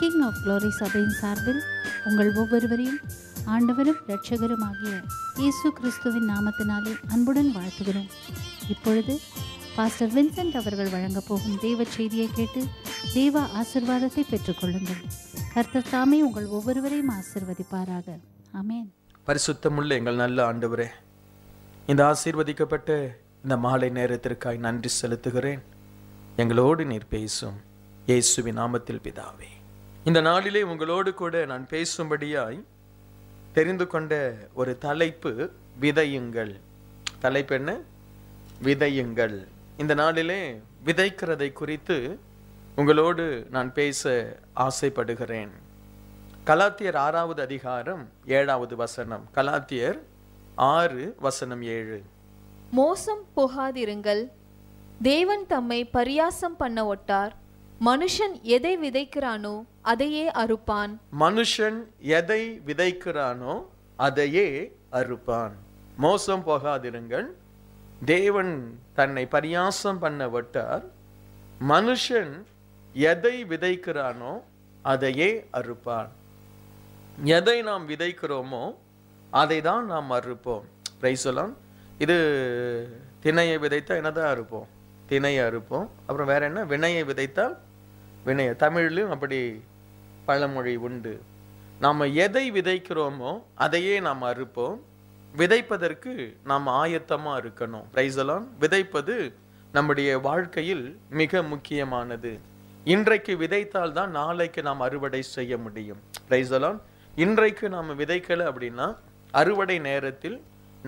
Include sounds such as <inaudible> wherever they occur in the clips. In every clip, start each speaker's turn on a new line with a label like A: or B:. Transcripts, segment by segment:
A: king of glory சபையின் சார்பில் உங்கள் ஒவ்வொருவரையும் ஆண்டவரும் இரட்சகருமாகிய இயேசு கிறிஸ்துவின் நாமத்தினாலே அன்புடன் வாழ்த்துகிறோம் இப்பொழுது பாஸ்டர் வின்சென்ட் அவர்கள் வழங்கப் போகும் தெய்வ செய்தியை கேட்டு தெய்வ ஆசிர்வாதத்தை பெற்றுக்கொள்ளுங்கள் கர்த்தர் தாமே உங்கள் ஒவ்வொருவரையும் ஆசிர்வதிப்பாராக அமேன்
B: பரிசுத்தமுள்ள எங்கள் நல்ல ஆண்டவரே இந்த ஆசீர்வதிக்கப்பட்ட இந்த மாலை நேரத்திற்காய் நன்றி செலுத்துகிறேன் எங்களோடு நீர் பேசும் இயேசுவின் நாமத்தில் பிதாவே இந்த நாளிலே உங்களோடு கூட நான் பேசும்படியாய் தெரிந்து கொண்ட ஒரு தலைப்பு விதையுங்கள் தலைப்பு என்ன விதையுங்கள் இந்த நாளிலே விதைக்கிறதை குறித்து உங்களோடு நான் பேச ஆசைப்படுகிறேன் கலாத்தியர் ஆறாவது அதிகாரம் ஏழாவது வசனம் கலாத்தியர் ஆறு வசனம் ஏழு
A: மோசம் புகாதிருங்கள் தேவன் தம்மை பரியாசம் பண்ண ஒட்டார் மனுஷன் எதை விதைக்கிறானோ அதையே அறுப்பான்
B: மனுஷன் எதை விதைக்கிறானோ அதையே அறுப்பான் மோசம் போகாதிருங்கள் தேவன் தன்னை பரியாசம் பண்ண விட்டார் மனுஷன் எதை விதைக்கிறானோ அதையே அறுப்பான் எதை நாம் விதைக்கிறோமோ அதை தான் நாம் அறுப்போம் பிரைசலாம் இது தினையை விதைத்தால் என்னதான் அறுப்போம் திணையை அறுப்போம் அப்புறம் வேற என்ன வினையை விதைத்தால் வினைய தமிழ்லையும் அப்படி பழமொழி உண்டு நாம் எதை விதைக்கிறோமோ அதையே நாம் அறுப்போம் விதைப்பதற்கு நாம் ஆயத்தமாக இருக்கணும் பிரைசலான் விதைப்பது நம்முடைய வாழ்க்கையில் மிக முக்கியமானது இன்றைக்கு விதைத்தால் தான் நாளைக்கு நாம் அறுவடை செய்ய முடியும் பிரைசலான் இன்றைக்கு நாம் விதைக்கலை அப்படின்னா அறுவடை நேரத்தில்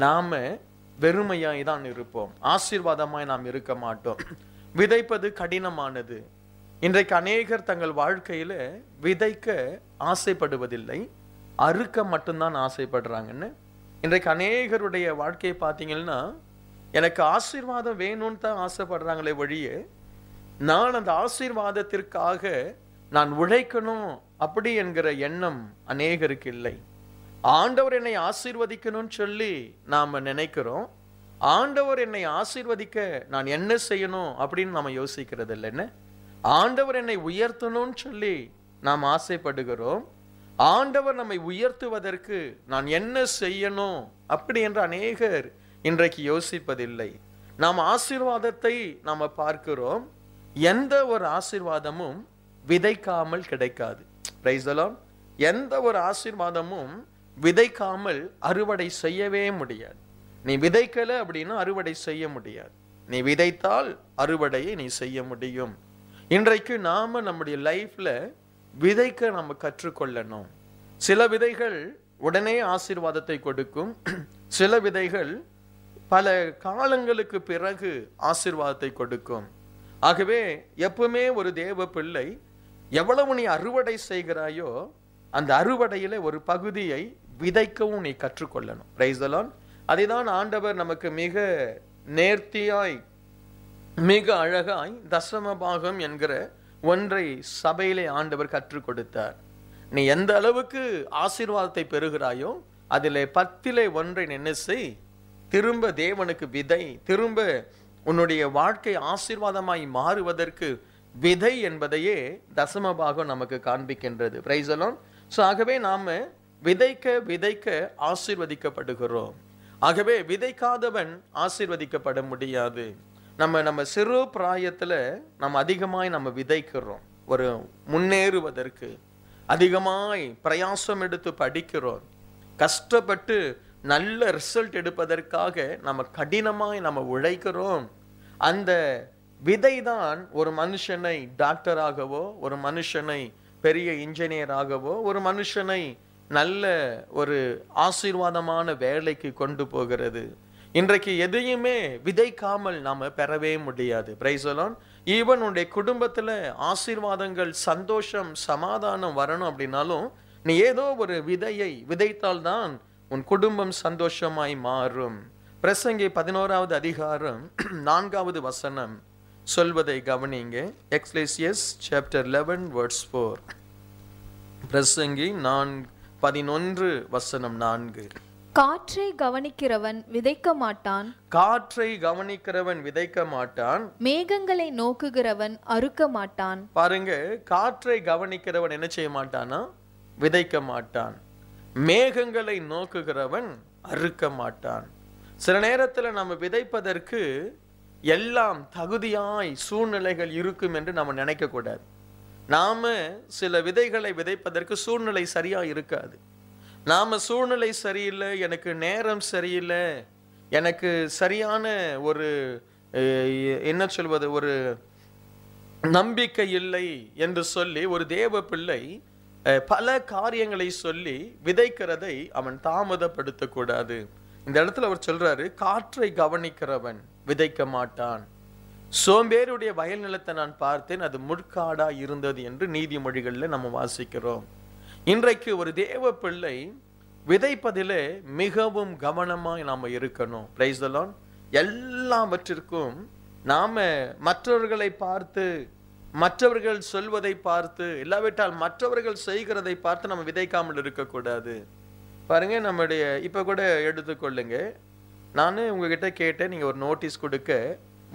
B: நாம் வெறுமையாய் தான் இருப்போம் ஆசீர்வாதமாய் நாம் இருக்க மாட்டோம் விதைப்பது கடினமானது இன்றைக்கு அநேகர் தங்கள் வாழ்க்கையில் விதைக்க ஆசைப்படுவதில்லை அறுக்க மட்டும்தான் ஆசைப்படுறாங்கன்னு இன்றைக்கு அநேகருடைய வாழ்க்கையை பார்த்தீங்கன்னா எனக்கு ஆசீர்வாதம் வேணும்னு தான் ஆசைப்படுறாங்களே வழியே நான் அந்த ஆசீர்வாதத்திற்காக நான் உழைக்கணும் அப்படி என்கிற எண்ணம் அநேகருக்கு இல்லை ஆண்டவர் என்னை ஆசீர்வதிக்கணும்னு சொல்லி நாம் நினைக்கிறோம் ஆண்டவர் என்னை ஆசீர்வதிக்க நான் என்ன செய்யணும் அப்படின்னு நாம் யோசிக்கிறது இல்லைன்னு ஆண்டவர் என்னை உயர்த்தணும்னு சொல்லி நாம் ஆசைப்படுகிறோம் ஆண்டவர் நம்மை உயர்த்துவதற்கு நான் என்ன செய்யணும் அப்படி என்று அநேகர் இன்றைக்கு யோசிப்பதில்லை நாம் ஆசீர்வாதத்தை நாம் பார்க்கிறோம் எந்த ஒரு ஆசீர்வாதமும் விதைக்காமல் கிடைக்காது பிரைசலாம் எந்த ஒரு ஆசீர்வாதமும் விதைக்காமல் அறுவடை செய்யவே முடியாது நீ விதைக்கல அப்படின்னா அறுவடை செய்ய முடியாது நீ விதைத்தால் அறுவடையை நீ செய்ய முடியும் இன்றைக்கு நாம் நம்முடைய லைஃப்பில் விதைக்க நம்ம கற்றுக்கொள்ளணும் சில விதைகள் உடனே ஆசீர்வாதத்தை கொடுக்கும் <clears throat> சில விதைகள் பல காலங்களுக்கு பிறகு ஆசீர்வாதத்தை கொடுக்கும் ஆகவே எப்பவுமே ஒரு தேவ பிள்ளை எவ்வளவு நீ அறுவடை செய்கிறாயோ அந்த அறுவடையில் ஒரு பகுதியை விதைக்கவும் நீ கற்றுக்கொள்ளணும் ரைசலான் அதை தான் ஆண்டவர் நமக்கு மிக நேர்த்தியாய் மிக அழகாய் தசமபாகம் என்கிற ஒன்றை சபையிலே ஆண்டவர் கற்றுக் கொடுத்தார் நீ எந்த அளவுக்கு ஆசீர்வாதத்தை பெறுகிறாயோ அதில் பத்திலே ஒன்றை என்ன செய் திரும்ப தேவனுக்கு விதை திரும்ப உன்னுடைய வாழ்க்கை ஆசீர்வாதமாய் மாறுவதற்கு விதை என்பதையே தசமபாகம் நமக்கு காண்பிக்கின்றது பிரைசலோம் ஸோ ஆகவே நாம் விதைக்க விதைக்க ஆசீர்வதிக்கப்படுகிறோம் ஆகவே விதைக்காதவன் ஆசீர்வதிக்கப்பட முடியாது நம்ம நம்ம சிறு பிராயத்தில் நம்ம அதிகமாய் நம்ம விதைக்கிறோம் ஒரு முன்னேறுவதற்கு அதிகமாய் பிரயாசம் எடுத்து படிக்கிறோம் கஷ்டப்பட்டு நல்ல ரிசல்ட் எடுப்பதற்காக நம்ம கடினமாய் நம்ம உழைக்கிறோம் அந்த விதை தான் ஒரு மனுஷனை டாக்டராகவோ ஒரு மனுஷனை பெரிய இன்ஜினியராகவோ ஒரு மனுஷனை நல்ல ஒரு ஆசீர்வாதமான வேலைக்கு கொண்டு போகிறது இன்றைக்கு எதையுமே விதைக்காமல் நாம் பெறவே முடியாது பிரைசலான் ஈவன் உன்னுடைய குடும்பத்தில் ஆசீர்வாதங்கள் சந்தோஷம் சமாதானம் வரணும் அப்படின்னாலும் நீ ஏதோ ஒரு விதையை விதைத்தால்தான் உன் குடும்பம் சந்தோஷமாய் மாறும் பிரசங்கி பதினோராவது அதிகாரம் நான்காவது வசனம் சொல்வதை கவனிங்க Ecclesiastes chapter eleven words four பிரசங்கி நான் பதினொன்று வசனம் நான்கு
A: காற்றை கவனிக்கிறவன் விதைக்க மாட்டான்
B: காற்றை கவனிக்கிறவன் விதைக்க மாட்டான்
A: மேகங்களை நோக்குகிறவன் அறுக்க மாட்டான்
B: பாருங்க காற்றை கவனிக்கிறவன் என்ன செய்ய மாட்டானா விதைக்க மாட்டான் மேகங்களை நோக்குகிறவன் அறுக்க மாட்டான் சில நேரத்தில் நம்ம விதைப்பதற்கு எல்லாம் தகுதியாய் சூழ்நிலைகள் இருக்கும் என்று நம்ம நினைக்கக்கூடாது நாம் சில விதைகளை விதைப்பதற்கு சூழ்நிலை சரியாக இருக்காது நாம் சூழ்நிலை சரியில்லை எனக்கு நேரம் சரியில்லை எனக்கு சரியான ஒரு என்ன சொல்வது ஒரு நம்பிக்கை இல்லை என்று சொல்லி ஒரு தேவ பிள்ளை பல காரியங்களை சொல்லி விதைக்கிறதை அவன் தாமதப்படுத்த கூடாது இந்த இடத்துல அவர் சொல்றாரு காற்றை கவனிக்கிறவன் விதைக்க மாட்டான் சோம்பேருடைய வயல் நிலத்தை நான் பார்த்தேன் அது முற்காடா இருந்தது என்று நீதிமொழிகளில் நம்ம வாசிக்கிறோம் இன்றைக்கு ஒரு தேவ பிள்ளை விதைப்பதிலே மிகவும் கவனமாக நாம் இருக்கணும் பிரைஸ் எல்லாவற்றிற்கும் நாம் மற்றவர்களை பார்த்து மற்றவர்கள் சொல்வதை பார்த்து இல்லாவிட்டால் மற்றவர்கள் செய்கிறதை பார்த்து நம்ம விதைக்காமல் இருக்கக்கூடாது பாருங்க நம்முடைய இப்போ கூட எடுத்துக்கொள்ளுங்க நான் உங்ககிட்ட கேட்டேன் நீங்கள் ஒரு நோட்டீஸ் கொடுக்க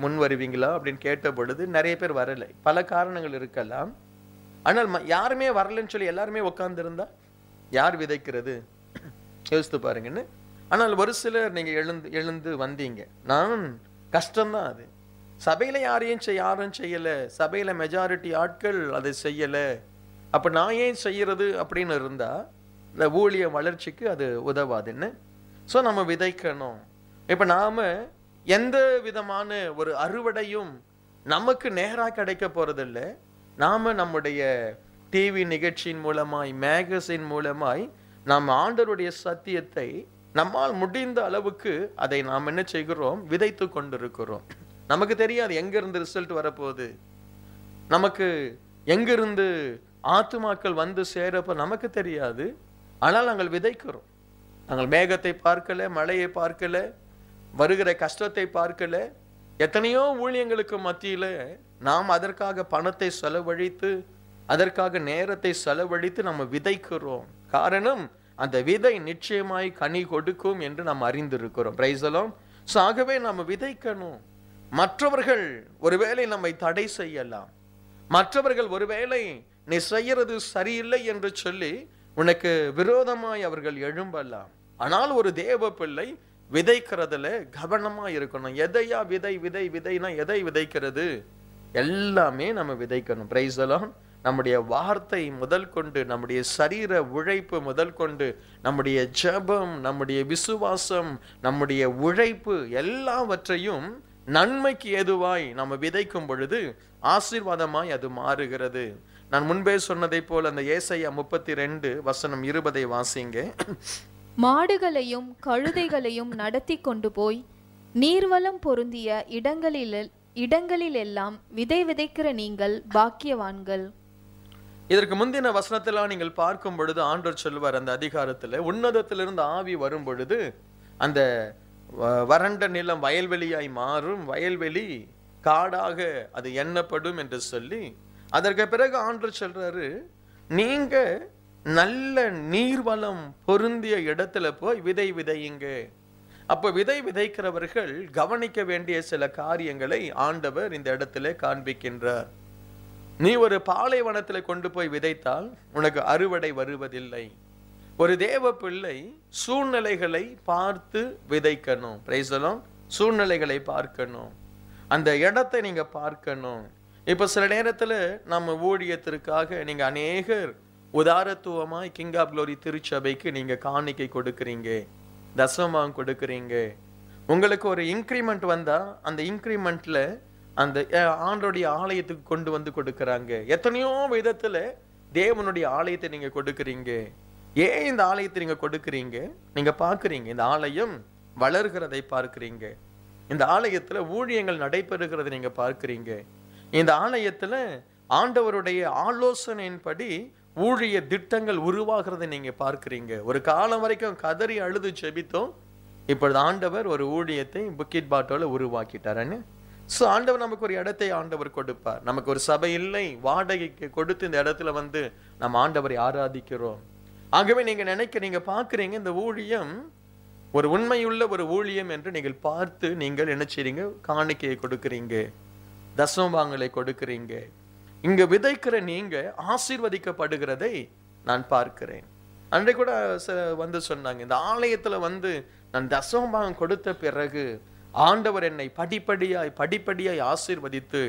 B: முன் வருவீங்களா அப்படின்னு கேட்ட பொழுது நிறைய பேர் வரலை பல காரணங்கள் இருக்கலாம் ஆனால் யாருமே வரலன்னு சொல்லி எல்லாருமே உட்காந்துருந்தா யார் விதைக்கிறது யோசித்து பாருங்கன்னு ஆனால் ஒரு சிலர் நீங்கள் எழுந்து எழுந்து வந்தீங்க நான் கஷ்டம்தான் அது சபையில் யாரையும் செய் யாரும் செய்யலை சபையில் மெஜாரிட்டி ஆட்கள் அதை செய்யலை அப்போ நான் ஏன் செய்கிறது அப்படின்னு இருந்தால் இந்த ஊழிய வளர்ச்சிக்கு அது உதவாதுன்னு ஸோ நம்ம விதைக்கணும் இப்போ நாம் எந்த விதமான ஒரு அறுவடையும் நமக்கு நேராக கிடைக்க போகிறதில்லை நாம் நம்முடைய டிவி நிகழ்ச்சியின் மூலமாய் மேகசின் மூலமாய் நாம் ஆண்டருடைய சத்தியத்தை நம்மால் முடிந்த அளவுக்கு அதை நாம் என்ன செய்கிறோம் விதைத்து கொண்டிருக்கிறோம் நமக்கு தெரியாது எங்கிருந்து ரிசல்ட் வரப்போகுது நமக்கு எங்கிருந்து ஆத்துமாக்கள் வந்து சேரப்போ நமக்கு தெரியாது ஆனால் நாங்கள் விதைக்கிறோம் நாங்கள் மேகத்தை பார்க்கல மழையை பார்க்கல வருகிற கஷ்டத்தை பார்க்கல எத்தனையோ ஊழியங்களுக்கு மத்தியில் நாம் அதற்காக பணத்தை செலவழித்து அதற்காக நேரத்தை செலவழித்து நம்ம விதைக்கிறோம் காரணம் அந்த விதை நிச்சயமாய் கனி கொடுக்கும் என்று நாம் அறிந்திருக்கிறோம் பிரைசலோம் ஸோ ஆகவே நாம் விதைக்கணும் மற்றவர்கள் ஒருவேளை நம்மை தடை செய்யலாம் மற்றவர்கள் ஒருவேளை நீ செய்யறது சரியில்லை என்று சொல்லி உனக்கு விரோதமாய் அவர்கள் எழும்பலாம் ஆனால் ஒரு தேவ பிள்ளை விதைக்கிறதுல கவனமா இருக்கணும் எதையா விதை விதை விதைனா எதை விதைக்கிறது எல்லாமே நம்ம விதைக்கணும் பிரைஸலாம் நம்முடைய வார்த்தை முதல் கொண்டு நம்முடைய சரீர உழைப்பு முதல் கொண்டு நம்முடைய ஜபம் நம்முடைய விசுவாசம் நம்முடைய உழைப்பு எல்லாவற்றையும் நன்மைக்கு ஏதுவாய் நம்ம விதைக்கும் பொழுது ஆசீர்வாதமாய் அது மாறுகிறது நான் முன்பே சொன்னதை போல் அந்த ஏசையா முப்பத்தி ரெண்டு வசனம் இருபதை வாசிங்க
A: மாடுகளையும் கழுதைகளையும் நடத்தி கொண்டு போய் நீர்வளம் பொருந்திய இடங்களில் இடங்களில் எல்லாம் விதை விதைக்கிற நீங்கள் பாக்கியவான்கள்
B: இதற்கு முந்தின வசனத்தெல்லாம் நீங்கள் பார்க்கும் பொழுது ஆண்டோர் சொல்வார் அந்த அதிகாரத்தில் உன்னதத்திலிருந்து ஆவி வரும் பொழுது அந்த வறண்ட நிலம் வயல்வெளியாய் மாறும் வயல்வெளி காடாக அது எண்ணப்படும் என்று சொல்லி அதற்கு பிறகு ஆண்டர் சொல்றாரு நீங்க நல்ல நீர்வளம் பொருந்திய இடத்துல போய் விதை விதையுங்க அப்போ விதை விதைக்கிறவர்கள் கவனிக்க வேண்டிய சில காரியங்களை ஆண்டவர் இந்த இடத்துல காண்பிக்கின்றார் நீ ஒரு பாலைவனத்தில் கொண்டு போய் விதைத்தால் உனக்கு அறுவடை வருவதில்லை ஒரு தேவ பிள்ளை சூழ்நிலைகளை பார்த்து விதைக்கணும் பிரைசலம் சூழ்நிலைகளை பார்க்கணும் அந்த இடத்தை நீங்கள் பார்க்கணும் இப்போ சில நேரத்தில் நம்ம ஊழியத்திற்காக நீங்கள் அநேகர் உதாரத்துவமாய் கிங் ஆஃப் க்ளோரி திருச்சபைக்கு நீங்கள் காணிக்கை கொடுக்குறீங்க தசமம் கொடுக்குறீங்க உங்களுக்கு ஒரு இன்க்ரிமெண்ட் வந்தால் அந்த இன்க்ரிமெண்ட்டில் அந்த ஆண்டோடைய ஆலயத்துக்கு கொண்டு வந்து கொடுக்குறாங்க எத்தனையோ விதத்தில் தேவனுடைய ஆலயத்தை நீங்கள் கொடுக்குறீங்க ஏன் இந்த ஆலயத்தை நீங்கள் கொடுக்குறீங்க நீங்கள் பார்க்குறீங்க இந்த ஆலயம் வளர்கிறதை பார்க்குறீங்க இந்த ஆலயத்தில் ஊழியங்கள் நடைபெறுகிறதை நீங்கள் பார்க்குறீங்க இந்த ஆலயத்தில் ஆண்டவருடைய ஆலோசனையின்படி ஊழிய திட்டங்கள் உருவாகிறதை நீங்கள் பார்க்குறீங்க ஒரு காலம் வரைக்கும் கதறி அழுது செபித்தோம் இப்பொழுது ஆண்டவர் ஒரு ஊழியத்தை புக்கிட் பாட்டோவில் உருவாக்கிட்டாரன்னு ஸோ ஆண்டவர் நமக்கு ஒரு இடத்தை ஆண்டவர் கொடுப்பார் நமக்கு ஒரு சபை இல்லை வாடகைக்கு கொடுத்து இந்த இடத்துல வந்து நம்ம ஆண்டவரை ஆராதிக்கிறோம் ஆகவே நீங்கள் நினைக்கிறீங்க பார்க்குறீங்க இந்த ஊழியம் ஒரு உண்மையுள்ள ஒரு ஊழியம் என்று நீங்கள் பார்த்து நீங்கள் நினைச்சீங்க காணிக்கையை கொடுக்குறீங்க தசமபாங்களை கொடுக்குறீங்க இங்க விதைக்கிற நீங்க ஆசீர்வதிக்கப்படுகிறதை நான் பார்க்கிறேன் அன்றை கூட வந்து சொன்னாங்க இந்த ஆலயத்துல வந்து நான் தசோபாகம் கொடுத்த பிறகு ஆண்டவர் என்னை படிப்படியாய் படிப்படியாய் ஆசீர்வதித்து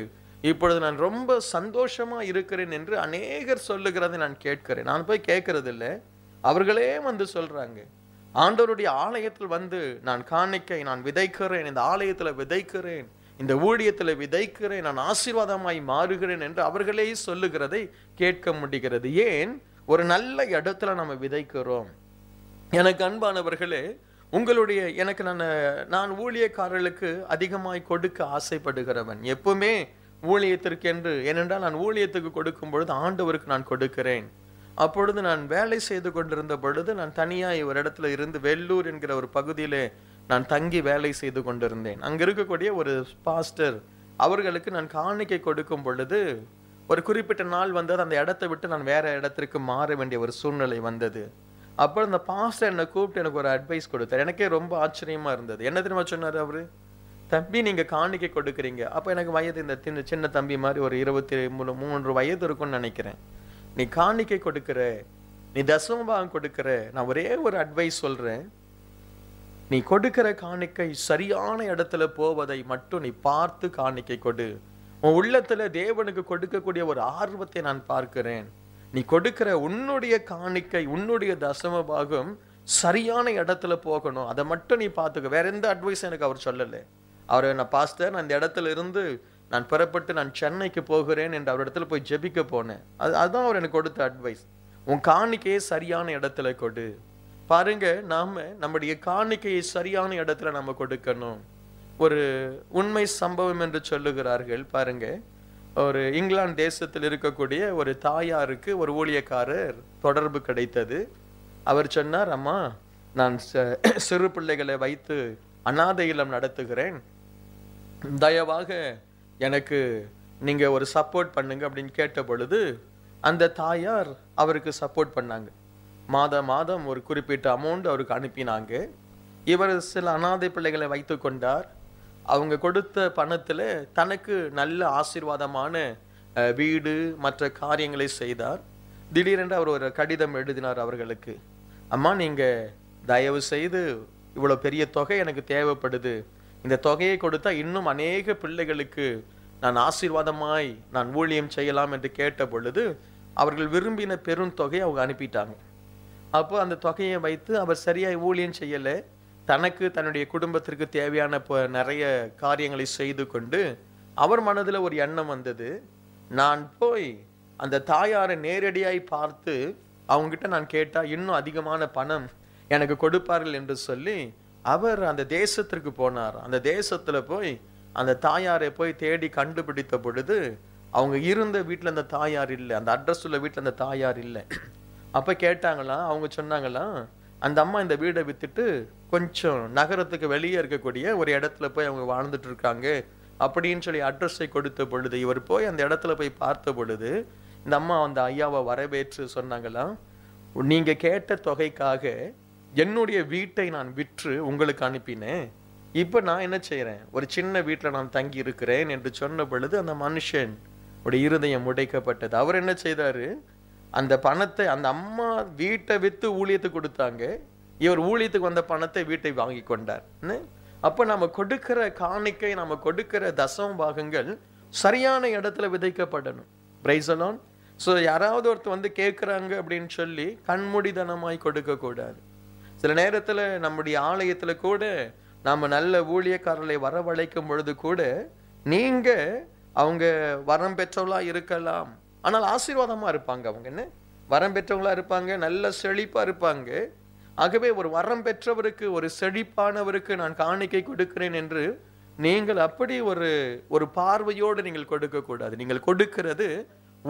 B: இப்பொழுது நான் ரொம்ப சந்தோஷமா இருக்கிறேன் என்று அநேகர் சொல்லுகிறதை நான் கேட்கிறேன் நான் போய் கேட்கறது இல்லை அவர்களே வந்து சொல்றாங்க ஆண்டவருடைய ஆலயத்தில் வந்து நான் காணிக்கை நான் விதைக்கிறேன் இந்த ஆலயத்துல விதைக்கிறேன் இந்த ஊழியத்தில் விதைக்கிறேன் நான் ஆசீர்வாதமாய் மாறுகிறேன் என்று அவர்களே சொல்லுகிறதை கேட்க முடிகிறது ஏன் ஒரு நல்ல இடத்துல நம்ம விதைக்கிறோம் எனக்கு அன்பானவர்களே உங்களுடைய எனக்கு நான் நான் ஊழியக்காரர்களுக்கு அதிகமாய் கொடுக்க ஆசைப்படுகிறவன் எப்பவுமே ஊழியத்திற்கு என்று ஏனென்றால் நான் ஊழியத்துக்கு கொடுக்கும் பொழுது ஆண்டவருக்கு நான் கொடுக்கிறேன் அப்பொழுது நான் வேலை செய்து கொண்டிருந்த பொழுது நான் தனியாக ஒரு இடத்துல இருந்து வெள்ளூர் என்கிற ஒரு பகுதியிலே நான் தங்கி வேலை செய்து கொண்டிருந்தேன் அங்கே இருக்கக்கூடிய ஒரு பாஸ்டர் அவர்களுக்கு நான் காணிக்கை கொடுக்கும் பொழுது ஒரு குறிப்பிட்ட நாள் வந்தது அந்த இடத்தை விட்டு நான் வேற இடத்திற்கு மாற வேண்டிய ஒரு சூழ்நிலை வந்தது அப்புறம் அந்த பாஸ்டர் என்னை கூப்பிட்டு எனக்கு ஒரு அட்வைஸ் கொடுத்தார் எனக்கே ரொம்ப ஆச்சரியமாக இருந்தது என்ன தெரியுமா சொன்னார் அவர் தம்பி நீங்கள் காணிக்கை கொடுக்குறீங்க அப்போ எனக்கு வயது இந்த தின்னு சின்ன தம்பி மாதிரி ஒரு இருபத்தி மூணு மூன்று வயது இருக்கும்னு நினைக்கிறேன் நீ காணிக்கை கொடுக்குற நீ தசமபாகம் கொடுக்குற நான் ஒரே ஒரு அட்வைஸ் சொல்கிறேன் நீ கொடுக்கிற காணிக்கை சரியான இடத்துல போவதை மட்டும் நீ பார்த்து காணிக்கை கொடு உன் உள்ளத்துல தேவனுக்கு கொடுக்கக்கூடிய ஒரு ஆர்வத்தை நான் பார்க்கிறேன் நீ கொடுக்கிற உன்னுடைய காணிக்கை உன்னுடைய தசம பாகம் சரியான இடத்துல போகணும் அதை மட்டும் நீ பார்த்துக்க வேற எந்த அட்வைஸ் எனக்கு அவர் சொல்லலை அவரை நான் பாஸ்டர் நான் இந்த இடத்துல இருந்து நான் புறப்பட்டு நான் சென்னைக்கு போகிறேன் என்று அவர் இடத்துல போய் ஜெபிக்க போனேன் அது அதுதான் அவர் எனக்கு கொடுத்த அட்வைஸ் உன் காணிக்கையே சரியான இடத்துல கொடு பாருங்க நாம நம்முடைய காணிக்கையை சரியான இடத்துல நம்ம கொடுக்கணும் ஒரு உண்மை சம்பவம் என்று சொல்லுகிறார்கள் பாருங்க ஒரு இங்கிலாந்து தேசத்தில் இருக்கக்கூடிய ஒரு தாயாருக்கு ஒரு ஊழியக்காரர் தொடர்பு கிடைத்தது அவர் சொன்னார் அம்மா நான் சிறு பிள்ளைகளை வைத்து அனாதை இளம் நடத்துகிறேன் தயவாக எனக்கு நீங்கள் ஒரு சப்போர்ட் பண்ணுங்க அப்படின்னு கேட்ட பொழுது அந்த தாயார் அவருக்கு சப்போர்ட் பண்ணாங்க மாத மாதம் ஒரு குறிப்பிட்ட அமௌண்ட் அவருக்கு அனுப்பினாங்க இவர் சில அனாதை பிள்ளைகளை வைத்து கொண்டார் அவங்க கொடுத்த பணத்தில் தனக்கு நல்ல ஆசீர்வாதமான வீடு மற்ற காரியங்களை செய்தார் திடீரென்று அவர் ஒரு கடிதம் எழுதினார் அவர்களுக்கு அம்மா நீங்கள் தயவு செய்து இவ்வளோ பெரிய தொகை எனக்கு தேவைப்படுது இந்த தொகையை கொடுத்தா இன்னும் அநேக பிள்ளைகளுக்கு நான் ஆசீர்வாதமாய் நான் ஊழியம் செய்யலாம் என்று கேட்ட பொழுது அவர்கள் விரும்பின பெரும் தொகையை அவங்க அனுப்பிட்டாங்க அப்போ அந்த தொகையை வைத்து அவர் சரியாக ஊழியம் செய்யலை தனக்கு தன்னுடைய குடும்பத்திற்கு தேவையான இப்போ நிறைய காரியங்களை செய்து கொண்டு அவர் மனதில் ஒரு எண்ணம் வந்தது நான் போய் அந்த தாயாரை நேரடியாய் பார்த்து அவங்ககிட்ட நான் கேட்டால் இன்னும் அதிகமான பணம் எனக்கு கொடுப்பார்கள் என்று சொல்லி அவர் அந்த தேசத்திற்கு போனார் அந்த தேசத்தில் போய் அந்த தாயாரை போய் தேடி கண்டுபிடித்த பொழுது அவங்க இருந்த வீட்டில் அந்த தாயார் இல்லை அந்த அட்ரஸ் உள்ள வீட்டில் அந்த தாயார் இல்லை அப்போ கேட்டாங்களாம் அவங்க சொன்னாங்களாம் அந்த அம்மா இந்த வீடை விற்றுட்டு கொஞ்சம் நகரத்துக்கு வெளியே இருக்கக்கூடிய ஒரு இடத்துல போய் அவங்க வாழ்ந்துட்டு இருக்காங்க அப்படின்னு சொல்லி அட்ரஸை கொடுத்த பொழுது இவர் போய் அந்த இடத்துல போய் பார்த்த பொழுது இந்த அம்மா அந்த ஐயாவை வரவேற்று சொன்னாங்களாம் நீங்கள் கேட்ட தொகைக்காக என்னுடைய வீட்டை நான் விற்று உங்களுக்கு அனுப்பினேன் இப்போ நான் என்ன செய்கிறேன் ஒரு சின்ன வீட்டில் நான் தங்கி இருக்கிறேன் என்று சொன்ன பொழுது அந்த மனுஷன் உடைய இருதயம் உடைக்கப்பட்டது அவர் என்ன செய்தார் அந்த பணத்தை அந்த அம்மா வீட்டை விற்று ஊழியத்துக்கு கொடுத்தாங்க இவர் ஊழியத்துக்கு வந்த பணத்தை வீட்டை வாங்கி கொண்டார் அப்போ நம்ம கொடுக்கிற காணிக்கை நம்ம கொடுக்கிற தசம் பாகங்கள் சரியான இடத்துல விதைக்கப்படணும் பிரைசலான் ஸோ யாராவது ஒருத்தர் வந்து கேட்குறாங்க அப்படின்னு சொல்லி கண்மூடிதனமாய் கொடுக்கக்கூடாது சில நேரத்தில் நம்முடைய ஆலயத்தில் கூட நாம் நல்ல ஊழியக்காரர்களை வரவழைக்கும் பொழுது கூட நீங்கள் அவங்க வரம் பெற்றவளாக இருக்கலாம் ஆனால் ஆசீர்வாதமாக இருப்பாங்க அவங்க என்ன வரம் பெற்றவங்களாக இருப்பாங்க நல்ல செழிப்பாக இருப்பாங்க ஆகவே ஒரு வரம் பெற்றவருக்கு ஒரு செழிப்பானவருக்கு நான் காணிக்கை கொடுக்கிறேன் என்று நீங்கள் அப்படி ஒரு ஒரு பார்வையோடு நீங்கள் கொடுக்கக்கூடாது நீங்கள் கொடுக்கிறது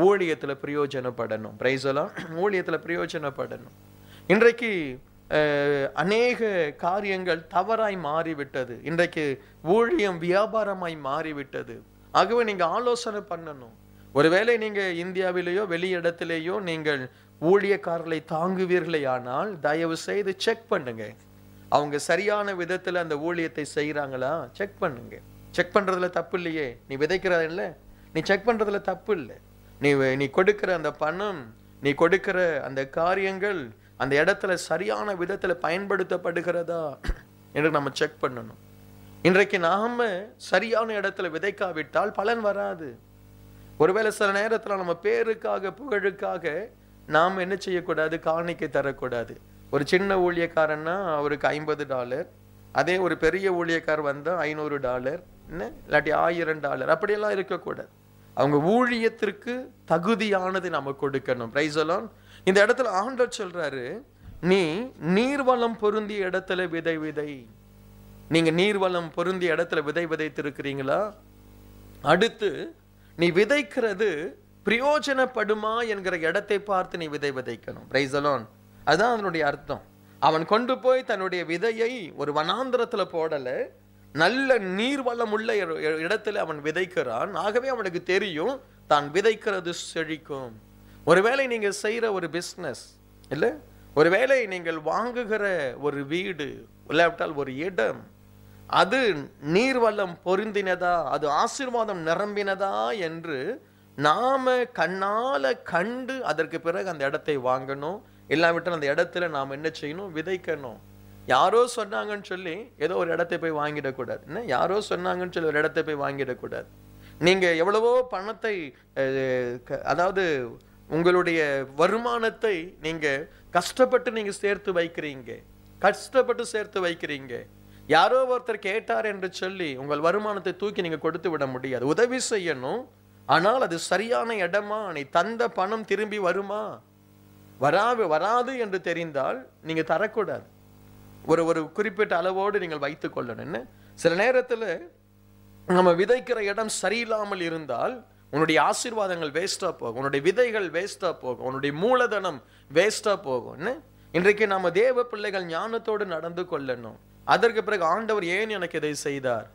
B: ஊழியத்தில் பிரயோஜனப்படணும் பிரைஸெல்லாம் <clears throat> ஊழியத்தில் பிரயோஜனப்படணும் இன்றைக்கு அநேக காரியங்கள் தவறாய் மாறிவிட்டது இன்றைக்கு ஊழியம் வியாபாரமாய் மாறிவிட்டது ஆகவே நீங்கள் ஆலோசனை பண்ணணும் ஒருவேளை நீங்கள் இந்தியாவிலேயோ வெளியிடத்திலேயோ நீங்கள் ஊழியக்காரர்களை தாங்குவீர்களே ஆனால் தயவு செய்து செக் பண்ணுங்க அவங்க சரியான விதத்தில் அந்த ஊழியத்தை செய்கிறாங்களா செக் பண்ணுங்க செக் பண்ணுறதுல தப்பு இல்லையே நீ விதைக்கிறத இல்லை நீ செக் பண்ணுறதுல தப்பு இல்லை நீ நீ கொடுக்குற அந்த பணம் நீ கொடுக்கிற அந்த காரியங்கள் அந்த இடத்துல சரியான விதத்தில் பயன்படுத்தப்படுகிறதா என்று நம்ம செக் பண்ணணும் இன்றைக்கு நாம் சரியான இடத்துல விதைக்காவிட்டால் பலன் வராது ஒருவேளை சில நேரத்தில் நம்ம பேருக்காக புகழுக்காக நாம் என்ன செய்யக்கூடாது காணிக்கை தரக்கூடாது ஒரு சின்ன ஊழியக்காரன்னா அவருக்கு ஐம்பது டாலர் அதே ஒரு பெரிய ஊழியக்கார் வந்தால் ஐநூறு டாலர் என்ன இல்லாட்டி ஆயிரம் டாலர் அப்படியெல்லாம் இருக்கக்கூடாது அவங்க ஊழியத்திற்கு தகுதியானது நம்ம கொடுக்கணும் எல்லாம் இந்த இடத்துல ஆண்டர் சொல்றாரு நீ நீர்வளம் பொருந்திய இடத்துல விதை விதை நீங்க நீர்வளம் பொருந்திய இடத்துல விதை இருக்கிறீங்களா அடுத்து நீ விதைக்கிறது பிரயோஜனப்படுமா என்கிற இடத்தை பார்த்து நீ விதை விதைக்கணும் பிரைசலோன் அதுதான் அதனுடைய அர்த்தம் அவன் கொண்டு போய் தன்னுடைய விதையை ஒரு வனாந்திரத்தில் போடலை நல்ல நீர் வளம் உள்ள இடத்துல அவன் விதைக்கிறான் ஆகவே அவனுக்கு தெரியும் தான் விதைக்கிறது செழிக்கும் ஒருவேளை நீங்கள் செய்கிற ஒரு பிஸ்னஸ் இல்லை ஒருவேளை நீங்கள் வாங்குகிற ஒரு வீடு இல்லாவிட்டால் ஒரு இடம் அது நீர்வளம் பொருந்தினதா அது ஆசிர்வாதம் நிரம்பினதா என்று நாம கண்ணால கண்டு அதற்கு பிறகு அந்த இடத்தை வாங்கணும் இல்லாவிட்டால் அந்த இடத்துல நாம் என்ன செய்யணும் விதைக்கணும் யாரோ சொன்னாங்கன்னு சொல்லி ஏதோ ஒரு இடத்தை போய் வாங்கிடக்கூடாது என்ன யாரோ சொன்னாங்கன்னு சொல்லி ஒரு இடத்தை போய் வாங்கிடக்கூடாது நீங்கள் எவ்வளவோ பணத்தை அதாவது உங்களுடைய வருமானத்தை நீங்கள் கஷ்டப்பட்டு நீங்கள் சேர்த்து வைக்கிறீங்க கஷ்டப்பட்டு சேர்த்து வைக்கிறீங்க யாரோ ஒருத்தர் கேட்டார் என்று சொல்லி உங்கள் வருமானத்தை தூக்கி நீங்கள் கொடுத்து விட முடியாது உதவி செய்யணும் ஆனால் அது சரியான இடமா நீ தந்த பணம் திரும்பி வருமா வராது வராது என்று தெரிந்தால் நீங்கள் தரக்கூடாது ஒரு ஒரு குறிப்பிட்ட அளவோடு நீங்கள் வைத்துக் கொள்ளணும்னு சில நேரத்தில் நம்ம விதைக்கிற இடம் சரியில்லாமல் இருந்தால் உன்னுடைய ஆசீர்வாதங்கள் வேஸ்ட்டாக போகும் உன்னுடைய விதைகள் வேஸ்ட்டாக போகும் உன்னுடைய மூலதனம் வேஸ்ட்டாக போகும்னு இன்றைக்கு நம்ம தேவ பிள்ளைகள் ஞானத்தோடு நடந்து கொள்ளணும் அதற்கு பிறகு ஆண்டவர் ஏன் எனக்கு இதை செய்தார்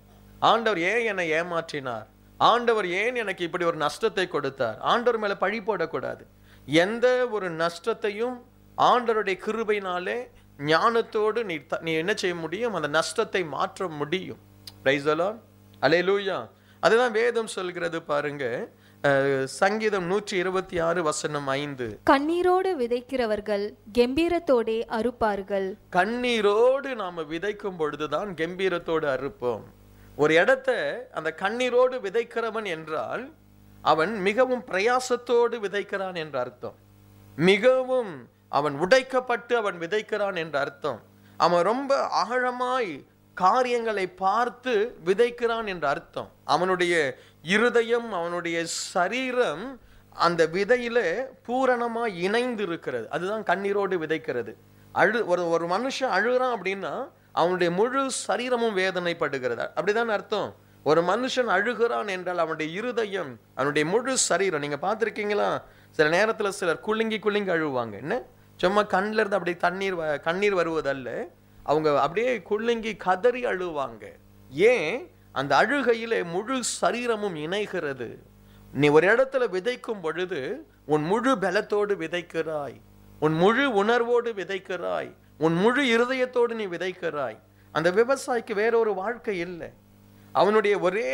B: ஆண்டவர் ஏன் என்னை ஏமாற்றினார் ஆண்டவர் ஏன் எனக்கு இப்படி ஒரு நஷ்டத்தை கொடுத்தார் ஆண்டவர் மேலே பழி போடக்கூடாது எந்த ஒரு நஷ்டத்தையும் ஆண்டவருடைய கிருபையினாலே ஞானத்தோடு நீ நீ என்ன செய்ய முடியும் அந்த நஷ்டத்தை மாற்ற முடியும் அலே லூயா அதுதான் வேதம் சொல்கிறது பாருங்கள் சங்கீதம் நூற்றி இருபத்தி ஆறு வசனம் ஐந்து
A: கண்ணீரோடு விதைக்கிறவர்கள் கம்பீரத்தோடே அறுப்பார்கள்
B: கண்ணீரோடு நாம விதைக்கும் பொழுதுதான் கம்பீரத்தோடு அறுப்போம் ஒரு இடத்த அந்த கண்ணீரோடு விதைக்கிறவன் என்றால் அவன் மிகவும் பிரயாசத்தோடு விதைக்கிறான் என்ற அர்த்தம் மிகவும் அவன் உடைக்கப்பட்டு அவன் விதைக்கிறான் என்ற அர்த்தம் அவன் ரொம்ப ஆழமாய் காரியங்களை பார்த்து விதைக்கிறான் என்ற அர்த்தம் அவனுடைய இருதயம் அவனுடைய சரீரம் அந்த விதையில பூரணமாக இணைந்து இருக்கிறது அதுதான் கண்ணீரோடு விதைக்கிறது அழு ஒரு ஒரு மனுஷன் அழுகிறான் அப்படின்னா அவனுடைய முழு சரீரமும் வேதனைப்படுகிறது அப்படிதான் அர்த்தம் ஒரு மனுஷன் அழுகிறான் என்றால் அவனுடைய இருதயம் அவனுடைய முழு சரீரம் நீங்கள் பார்த்துருக்கீங்களா சில நேரத்தில் சிலர் குலுங்கி குலுங்கி அழுவாங்க என்ன சும்மா கண்ணில் இருந்து அப்படியே தண்ணீர் வ கண்ணீர் வருவதல்ல அவங்க அப்படியே குலுங்கி கதறி அழுவாங்க ஏன் அந்த அழுகையிலே முழு சரீரமும் இணைகிறது நீ ஒரு இடத்துல விதைக்கும் பொழுது உன் முழு பலத்தோடு விதைக்கிறாய் உன் முழு உணர்வோடு விதைக்கிறாய் உன் முழு இருதயத்தோடு நீ விதைக்கிறாய் அந்த விவசாயிக்கு வேறொரு வாழ்க்கை இல்லை அவனுடைய ஒரே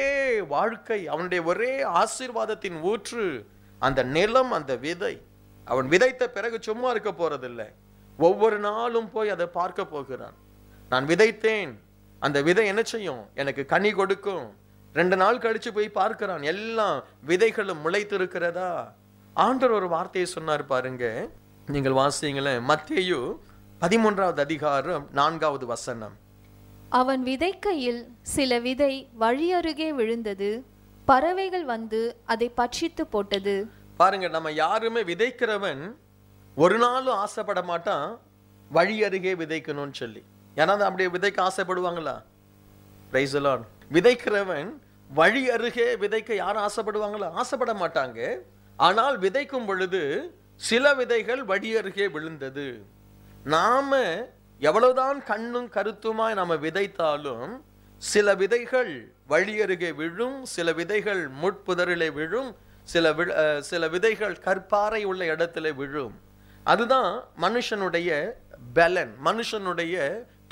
B: வாழ்க்கை அவனுடைய ஒரே ஆசீர்வாதத்தின் ஊற்று அந்த நிலம் அந்த விதை அவன் விதைத்த பிறகு சும்மா இருக்க போறதில்லை ஒவ்வொரு நாளும் போய் அதை பார்க்க போகிறான் நான் விதைத்தேன் அந்த விதை என்ன செய்யும் எனக்கு கனி கொடுக்கும் ரெண்டு நாள் கழிச்சு போய் பார்க்கிறான் எல்லாம் விதைகளும் முளைத்து இருக்கிறதா ஆண்டர் ஒரு வார்த்தையை சொன்னார் பாருங்க நீங்கள் வாசிங்களேன் மத்தியு பதிமூன்றாவது அதிகாரம் நான்காவது வசனம்
A: அவன் விதைக்கையில் சில விதை வழி அருகே விழுந்தது பறவைகள் வந்து அதை பட்சித்து போட்டது
B: பாருங்க நம்ம யாருமே விதைக்கிறவன் ஒரு நாளும் ஆசைப்பட மாட்டான் வழி அருகே விதைக்கணும்னு சொல்லி ஏன்னா அப்படியே விதைக்க ஆசைப்படுவாங்களா பிரைஸ் எல்லாம் விதைக்கிறவன் வழி அருகே விதைக்க யாரும் ஆசைப்படுவாங்களா ஆசைப்பட மாட்டாங்க ஆனால் விதைக்கும் பொழுது சில விதைகள் வழி அருகே விழுந்தது நாம எவ்வளவுதான் கண்ணும் கருத்துமாய் நாம் விதைத்தாலும் சில விதைகள் வழி அருகே விழும் சில விதைகள் முட்புதரிலே விழும் சில வி சில விதைகள் கற்பாறை உள்ள இடத்துல விழும் அதுதான் மனுஷனுடைய பலன் மனுஷனுடைய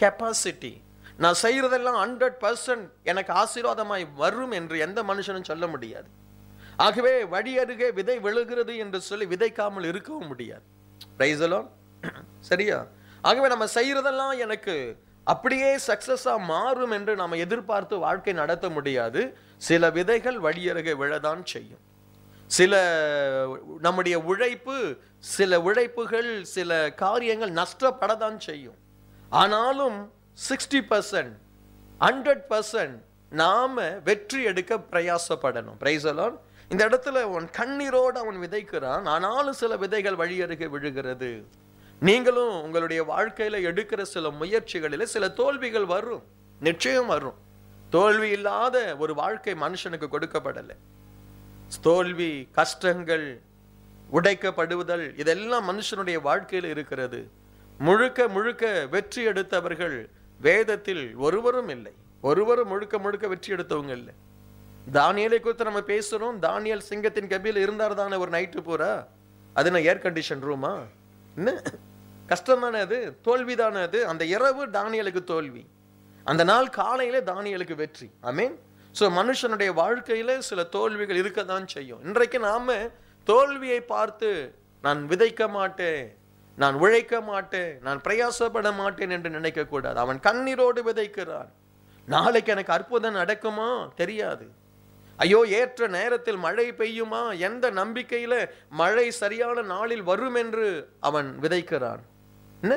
B: கெப்பாசிட்டி நான் செய்கிறதெல்லாம் ஹண்ட்ரட் பர்சன்ட் எனக்கு ஆசீர்வாதமாய் வரும் என்று எந்த மனுஷனும் சொல்ல முடியாது ஆகவே வழி அருகே விதை விழுகிறது என்று சொல்லி விதைக்காமல் இருக்கவும் முடியாது ரைசலோன் <clears throat> சரியா ஆகவே நம்ம செய்கிறதெல்லாம் எனக்கு அப்படியே சக்சஸாக மாறும் என்று நாம் எதிர்பார்த்து வாழ்க்கை நடத்த முடியாது சில விதைகள் வழியருகே விழதான் செய்யும் சில நம்முடைய உழைப்பு சில உழைப்புகள் சில காரியங்கள் நஷ்டப்படதான் செய்யும் ஆனாலும் சிக்ஸ்டி பர்சன்ட் ஹண்ட்ரட் பர்சன்ட் நாம் வெற்றி எடுக்க பிரயாசப்படணும் பிரைசலான் இந்த இடத்துல உன் கண்ணீரோடு அவன் விதைக்கிறான் ஆனாலும் சில விதைகள் வழியருகே விழுகிறது நீங்களும் உங்களுடைய வாழ்க்கையில் எடுக்கிற சில முயற்சிகளில் சில தோல்விகள் வரும் நிச்சயம் வரும் தோல்வி இல்லாத ஒரு வாழ்க்கை மனுஷனுக்கு கொடுக்கப்படலை தோல்வி கஷ்டங்கள் உடைக்கப்படுதல் இதெல்லாம் மனுஷனுடைய வாழ்க்கையில் இருக்கிறது முழுக்க முழுக்க வெற்றி எடுத்தவர்கள் வேதத்தில் ஒருவரும் இல்லை ஒருவரும் முழுக்க முழுக்க வெற்றி எடுத்தவங்க இல்லை தானியலை குறித்து நம்ம பேசுகிறோம் தானியல் சிங்கத்தின் கபியில் இருந்தார் தானே ஒரு நைட்டு பூரா அது நான் ஏர் கண்டிஷன் ரூமா என்ன கஷ்டமான அது தானே அது அந்த இரவு தானியலுக்கு தோல்வி அந்த நாள் காலையில தானியலுக்கு வெற்றி அமீன் ஸோ மனுஷனுடைய வாழ்க்கையில் சில தோல்விகள் இருக்க தான் செய்யும் இன்றைக்கு நாம் தோல்வியை பார்த்து நான் விதைக்க மாட்டேன் நான் உழைக்க மாட்டேன் நான் பிரயாசப்பட மாட்டேன் என்று நினைக்கக்கூடாது அவன் கண்ணீரோடு விதைக்கிறான் நாளைக்கு எனக்கு அற்புதம் நடக்குமா தெரியாது ஐயோ ஏற்ற நேரத்தில் மழை பெய்யுமா எந்த நம்பிக்கையில மழை சரியான நாளில் வரும் என்று அவன் விதைக்கிறான் என்ன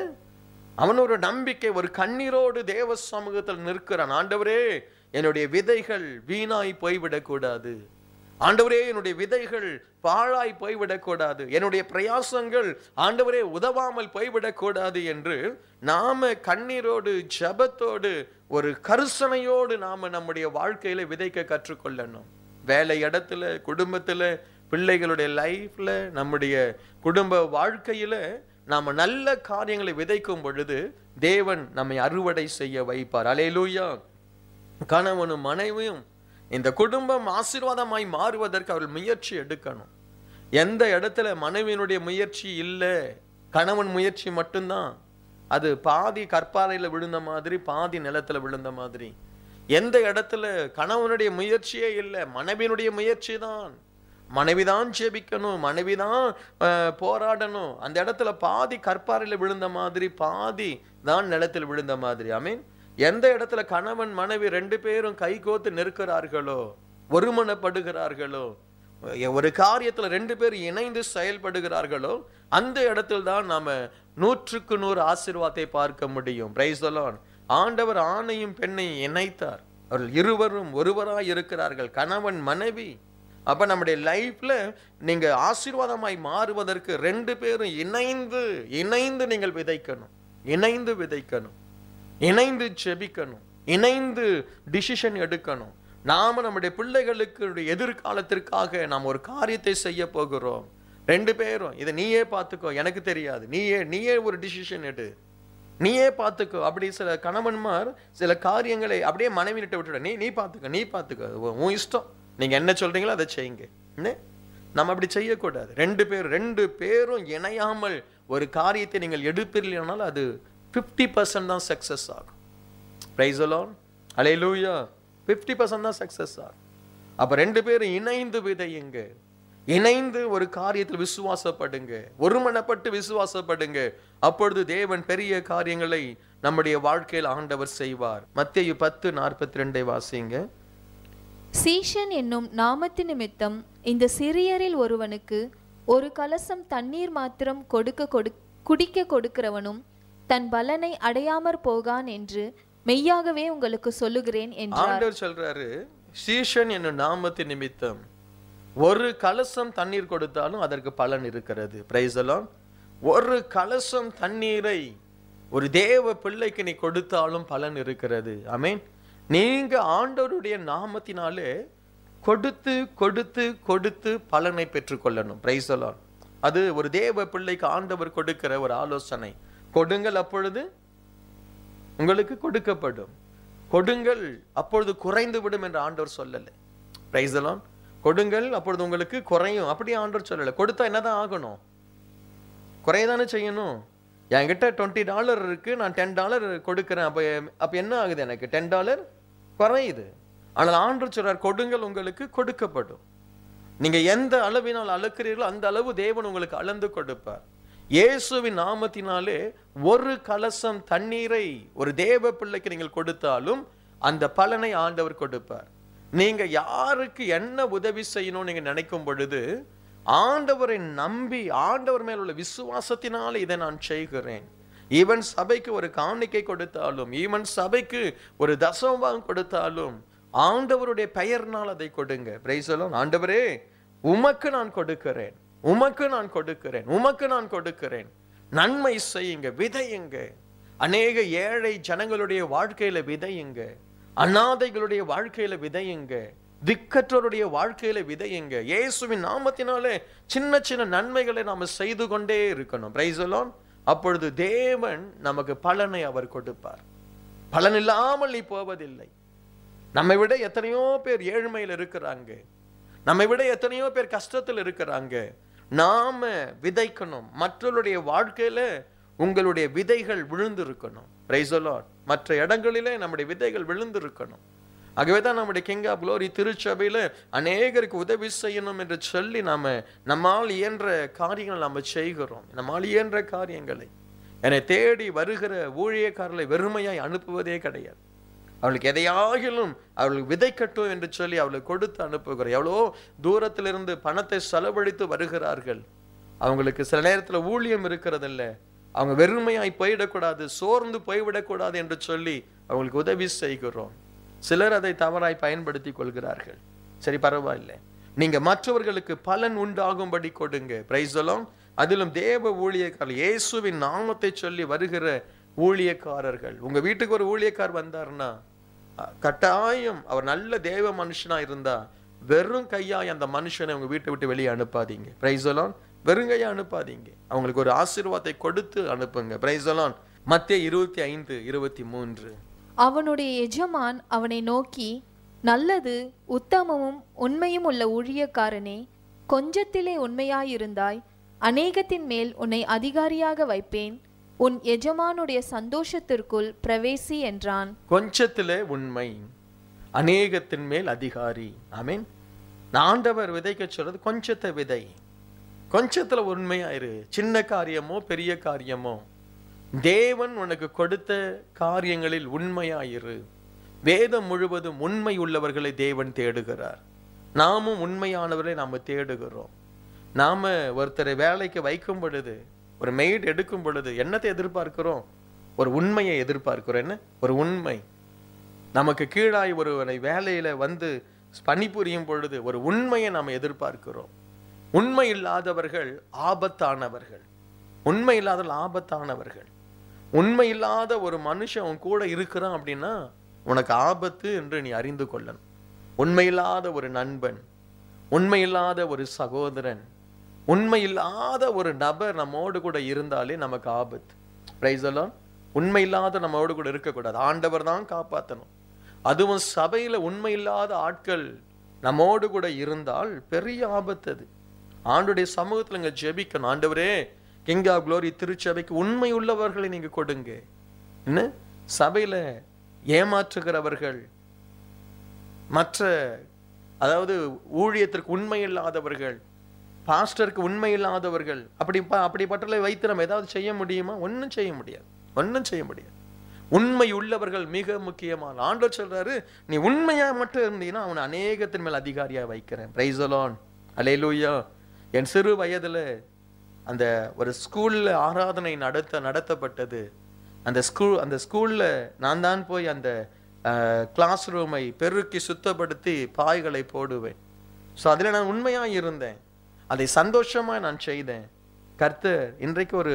B: அவன் ஒரு நம்பிக்கை ஒரு கண்ணீரோடு தேவ சமூகத்தில் நிற்கிறான் ஆண்டவரே என்னுடைய விதைகள் வீணாய் போய்விடக்கூடாது ஆண்டவரே என்னுடைய விதைகள் பாழாய் போய்விடக்கூடாது என்னுடைய பிரயாசங்கள் ஆண்டவரே உதவாமல் போய்விடக்கூடாது என்று நாம கண்ணீரோடு ஜபத்தோடு ஒரு கரிசனையோடு நாம நம்முடைய வாழ்க்கையில விதைக்க கற்றுக்கொள்ளணும் வேலை இடத்துல குடும்பத்துல பிள்ளைகளுடைய லைஃப்ல நம்முடைய குடும்ப வாழ்க்கையில நாம நல்ல காரியங்களை விதைக்கும் பொழுது தேவன் நம்மை அறுவடை செய்ய வைப்பார் அலையிலூயா கணவனும் மனைவியும் இந்த குடும்பம் ஆசீர்வாதமாய் மாறுவதற்கு அவர்கள் முயற்சி எடுக்கணும் எந்த இடத்துல மனைவியினுடைய முயற்சி இல்லை கணவன் முயற்சி மட்டும்தான் அது பாதி கற்பாறையில் விழுந்த மாதிரி பாதி நிலத்தில் விழுந்த மாதிரி எந்த இடத்துல கணவனுடைய முயற்சியே இல்லை மனைவியினுடைய முயற்சி தான் மனைவி தான் ஜெபிக்கணும் மனைவி தான் போராடணும் அந்த இடத்துல பாதி கற்பாறையில் விழுந்த மாதிரி பாதி தான் நிலத்தில் விழுந்த மாதிரி ஐ மீன் எந்த இடத்துல கணவன் மனைவி ரெண்டு பேரும் கை கோத்து நிற்கிறார்களோ ஒருமனப்படுகிறார்களோ ஒரு காரியத்தில் ரெண்டு பேர் இணைந்து செயல்படுகிறார்களோ அந்த இடத்துல தான் நாம் நூற்றுக்கு நூறு ஆசிர்வாதத்தை பார்க்க முடியும் பிரைஸ்தலான் ஆண்டவர் ஆணையும் பெண்ணையும் இணைத்தார் அவர்கள் இருவரும் ஒருவராக இருக்கிறார்கள் கணவன் மனைவி அப்போ நம்முடைய லைஃப்பில் நீங்கள் ஆசீர்வாதமாய் மாறுவதற்கு ரெண்டு பேரும் இணைந்து இணைந்து நீங்கள் விதைக்கணும் இணைந்து விதைக்கணும் இணைந்து செபிக்கணும் இணைந்து டிசிஷன் எடுக்கணும் நாம் நம்முடைய பிள்ளைகளுக்கு எதிர்காலத்திற்காக நாம் ஒரு காரியத்தை செய்ய போகிறோம் ரெண்டு பேரும் இதை நீயே பார்த்துக்கோ எனக்கு தெரியாது நீயே நீயே ஒரு டிசிஷன் எடு நீயே பார்த்துக்கோ அப்படி சில கணவன்மார் சில காரியங்களை அப்படியே மனைவியிட்ட விட்டுட நீ நீ பார்த்துக்க நீ பார்த்துக்கோ உன் இஷ்டம் நீங்கள் என்ன சொல்கிறீங்களோ அதை செய்யுங்க நம்ம அப்படி செய்யக்கூடாது ரெண்டு பேர் ரெண்டு பேரும் இணையாமல் ஒரு காரியத்தை நீங்கள் எடுப்பீர்கள்னாலும் அது ஃபிஃப்டி பர்சன்ட் தான் சக்ஸஸ் ஆகும் praise alone alleluia fifty percent தான் சக்ஸஸ் ஆகும் அப்போ ரெண்டு பேரும் இணைந்து விதையுங்க இணைந்து ஒரு காரியத்தில் விசுவாசப்படுங்க ஒருமனப்பட்டு விசுவாசப்படுங்க அப்பொழுது தேவன் பெரிய காரியங்களை நம்முடைய வாழ்க்கையில் ஆண்டவர் செய்வார் மத்திய பத்து நாற்பத்தி ரெண்டை வாசிங்க
A: சீஷன் என்னும் நாமத்து நிமித்தம் இந்த சிறியரில் ஒருவனுக்கு ஒரு கலசம் தண்ணீர் மாத்திரம் கொடுக்க கொடு குடிக்க கொடுக்கிறவனும் தன் பலனை அடையாமற் போகான் என்று மெய்யாகவே உங்களுக்கு சொல்லுகிறேன் என்றார் ஆண்டவர்
B: சொல்றாரு சீஷன் என்னும் நாமத்து நிமித்தம் ஒரு கலசம் தண்ணீர் கொடுத்தாலும் அதற்கு பலன் இருக்கிறது பிரைசலாம் ஒரு கலசம் தண்ணீரை ஒரு தேவ பிள்ளைக்கு நீ கொடுத்தாலும் பலன் இருக்கிறது அமீன் நீங்க ஆண்டவருடைய நாமத்தினாலே கொடுத்து கொடுத்து கொடுத்து பலனை பெற்றுக்கொள்ளணும் பிரைசலாம் அது ஒரு தேவ பிள்ளைக்கு ஆண்டவர் கொடுக்கிற ஒரு ஆலோசனை கொடுங்கள் அப்பொழுது உங்களுக்கு கொடுக்கப்படும் கொடுங்கள் அப்பொழுது குறைந்து விடும் என்று ஆண்டவர் சொல்லலை பிரைசலான் கொடுங்கள் அப்பொழுது உங்களுக்கு குறையும் அப்படி ஆண்டவர் சொல்லலை கொடுத்தா என்னதான் ஆகணும் குறைய தானே செய்யணும் என்கிட்ட டுவெண்ட்டி டாலர் இருக்குது நான் டென் டாலர் கொடுக்குறேன் அப்போ அப்போ என்ன ஆகுது எனக்கு டென் டாலர் குறையுது ஆனால் ஆண்டு சொல்றார் கொடுங்கள் உங்களுக்கு கொடுக்கப்படும் நீங்கள் எந்த அளவினால் அளக்கிறீர்களோ அந்த அளவு தேவன் உங்களுக்கு அளந்து கொடுப்பார் இயேசுவின் நாமத்தினாலே ஒரு கலசம் தண்ணீரை ஒரு தேவ பிள்ளைக்கு நீங்கள் கொடுத்தாலும் அந்த பலனை ஆண்டவர் கொடுப்பார் நீங்க யாருக்கு என்ன உதவி செய்யணும்னு நீங்க நினைக்கும் பொழுது ஆண்டவரை நம்பி ஆண்டவர் மேல் உள்ள விசுவாசத்தினால இதை நான் செய்கிறேன் ஈவன் சபைக்கு ஒரு காணிக்கை கொடுத்தாலும் ஈவன் சபைக்கு ஒரு தசமபாகம் கொடுத்தாலும் ஆண்டவருடைய பெயர்னால் அதை கொடுங்க பிரைசலும் ஆண்டவரே உமக்கு நான் கொடுக்கிறேன் உமக்கு நான் கொடுக்கிறேன் உமக்கு நான் கொடுக்கிறேன் நன்மை செய்யுங்க விதையுங்க அநேக ஏழை ஜனங்களுடைய வாழ்க்கையில விதையுங்க அநாதைகளுடைய வாழ்க்கையில விதையுங்க திக்கற்றோருடைய வாழ்க்கையில விதையுங்க இயேசுவின் நாமத்தினாலே சின்ன சின்ன நன்மைகளை நாம செய்து கொண்டே இருக்கணும் பிரைசலோன் அப்பொழுது தேவன் நமக்கு பலனை அவர் கொடுப்பார் பலன் இல்லாமல் நீ போவதில்லை நம்மை விட எத்தனையோ பேர் ஏழ்மையில் இருக்கிறாங்க நம்மை விட எத்தனையோ பேர் கஷ்டத்தில் இருக்கிறாங்க நாம் விதைக்கணும் மற்றவருடைய வாழ்க்கையில் உங்களுடைய விதைகள் விழுந்திருக்கணும் ரைசலாட் மற்ற இடங்களிலே நம்முடைய விதைகள் விழுந்திருக்கணும் ஆகவே தான் நம்முடைய கிங் ஆஃப் குளோரி திருச்சபையில் அநேகருக்கு உதவி செய்யணும் என்று சொல்லி நாம் நம்மால் இயன்ற காரியங்களை நாம் செய்கிறோம் நம்மால் இயன்ற காரியங்களை என்னை தேடி வருகிற ஊழியக்காரர்களை வெறுமையாய் அனுப்புவதே கிடையாது அவளுக்கு எதையாகிலும் அவளுக்கு விதைக்கட்டும் என்று சொல்லி அவளுக்கு கொடுத்து அனுப்புகிறார் எவ்வளோ தூரத்திலிருந்து பணத்தை செலவழித்து வருகிறார்கள் அவங்களுக்கு சில நேரத்தில் ஊழியம் இருக்கிறதில்ல அவங்க வெறுமையாய் போயிடக்கூடாது சோர்ந்து போய்விடக்கூடாது என்று சொல்லி அவங்களுக்கு உதவி செய்கிறோம் சிலர் அதை தவறாய் பயன்படுத்தி கொள்கிறார்கள் சரி பரவாயில்லை நீங்க மற்றவர்களுக்கு பலன் உண்டாகும்படி கொடுங்க பிரைசலும் அதிலும் தேவ ஊழியக்காரர் இயேசுவின் நாமத்தை சொல்லி வருகிற ஊழியக்காரர்கள் உங்க வீட்டுக்கு ஒரு ஊழியக்கார் வந்தாருன்னா கட்டாயம் அவர் நல்ல தேவ மனுஷனாக இருந்தால் வெறும் கையாக அந்த மனுஷனை அவங்க வீட்டை விட்டு வெளியே அனுப்பாதீங்க பிரைசலான் வெறும் கையாக அனுப்பாதீங்க அவங்களுக்கு ஒரு ஆசீர்வாதத்தை கொடுத்து அனுப்புங்க பிரைசலான் மத்திய இருபத்தி ஐந்து இருபத்தி மூன்று
A: அவனுடைய எஜமான் அவனை நோக்கி நல்லது உத்தமமும் உண்மையும் உள்ள ஊழியக்காரனே கொஞ்சத்திலே உண்மையாயிருந்தாய் அநேகத்தின் மேல் உன்னை அதிகாரியாக வைப்பேன் உன் எஜமானுடைய சந்தோஷத்திற்குள் பிரவேசி என்றான்
B: கொஞ்சத்திலே உண்மை அநேகத்தின் மேல் அதிகாரி ஆமீன் ஆண்டவர் விதைக்க சொல்றது கொஞ்சத்தை விதை கொஞ்சத்தில் உண்மையாயிரு சின்ன காரியமோ பெரிய காரியமோ தேவன் உனக்கு கொடுத்த காரியங்களில் உண்மையாயிரு வேதம் முழுவதும் உண்மை உள்ளவர்களை தேவன் தேடுகிறார் நாமும் உண்மையானவர்களை நாம் தேடுகிறோம் நாம் ஒருத்தரை வேலைக்கு வைக்கும் பொழுது ஒரு மெய்டு எடுக்கும் பொழுது என்னத்தை எதிர்பார்க்கிறோம் ஒரு உண்மையை எதிர்பார்க்கிறோம் என்ன ஒரு உண்மை நமக்கு கீழாய் ஒருவனை வேலையில் வந்து பணிபுரியும் பொழுது ஒரு உண்மையை நாம் எதிர்பார்க்கிறோம் உண்மை இல்லாதவர்கள் ஆபத்தானவர்கள் உண்மை இல்லாதவர்கள் ஆபத்தானவர்கள் உண்மை இல்லாத ஒரு மனுஷன் உன் கூட இருக்கிறான் அப்படின்னா உனக்கு ஆபத்து என்று நீ அறிந்து கொள்ளணும் உண்மையில்லாத ஒரு நண்பன் உண்மையில்லாத ஒரு சகோதரன் உண்மை இல்லாத ஒரு நபர் நம்மோடு கூட இருந்தாலே நமக்கு ஆபத்து எல்லாம் உண்மை இல்லாத நம்மோடு கூட இருக்கக்கூடாது ஆண்டவர் தான் காப்பாற்றணும் அதுவும் சபையில் உண்மை இல்லாத ஆட்கள் நம்மோடு கூட இருந்தால் பெரிய ஆபத்து அது ஆண்டுடைய சமூகத்தில் இங்கே ஜெபிக்கணும் ஆண்டவரே கிங் ஆஃப் குளோரி திருச்சபைக்கு உண்மை உள்ளவர்களை நீங்கள் கொடுங்க என்ன சபையில் ஏமாற்றுகிறவர்கள் மற்ற அதாவது ஊழியத்திற்கு உண்மை இல்லாதவர்கள் பாஸ்டருக்கு உண்மை இல்லாதவர்கள் அப்படி அப்படிப்பட்டவர்களை வைத்து நம்ம ஏதாவது செய்ய முடியுமா ஒன்றும் செய்ய முடியாது ஒன்றும் செய்ய முடியாது உண்மை உள்ளவர்கள் மிக முக்கியமான ஆண்டோர் சொல்றாரு நீ உண்மையாக மட்டும் இருந்தீங்கன்னா அவனை அநேகத்தின் மேல் அதிகாரியாக வைக்கிறேன் பிரைசலான் அலையலூயா என் சிறு வயதில் அந்த ஒரு ஸ்கூலில் ஆராதனை நடத்த நடத்தப்பட்டது அந்த ஸ்கூல் அந்த ஸ்கூலில் நான் தான் போய் அந்த கிளாஸ் ரூமை பெருக்கி சுத்தப்படுத்தி பாய்களை போடுவேன் ஸோ அதில் நான் உண்மையாக இருந்தேன் அதை சந்தோஷமாக நான் செய்தேன் கர்த்தர் இன்றைக்கு ஒரு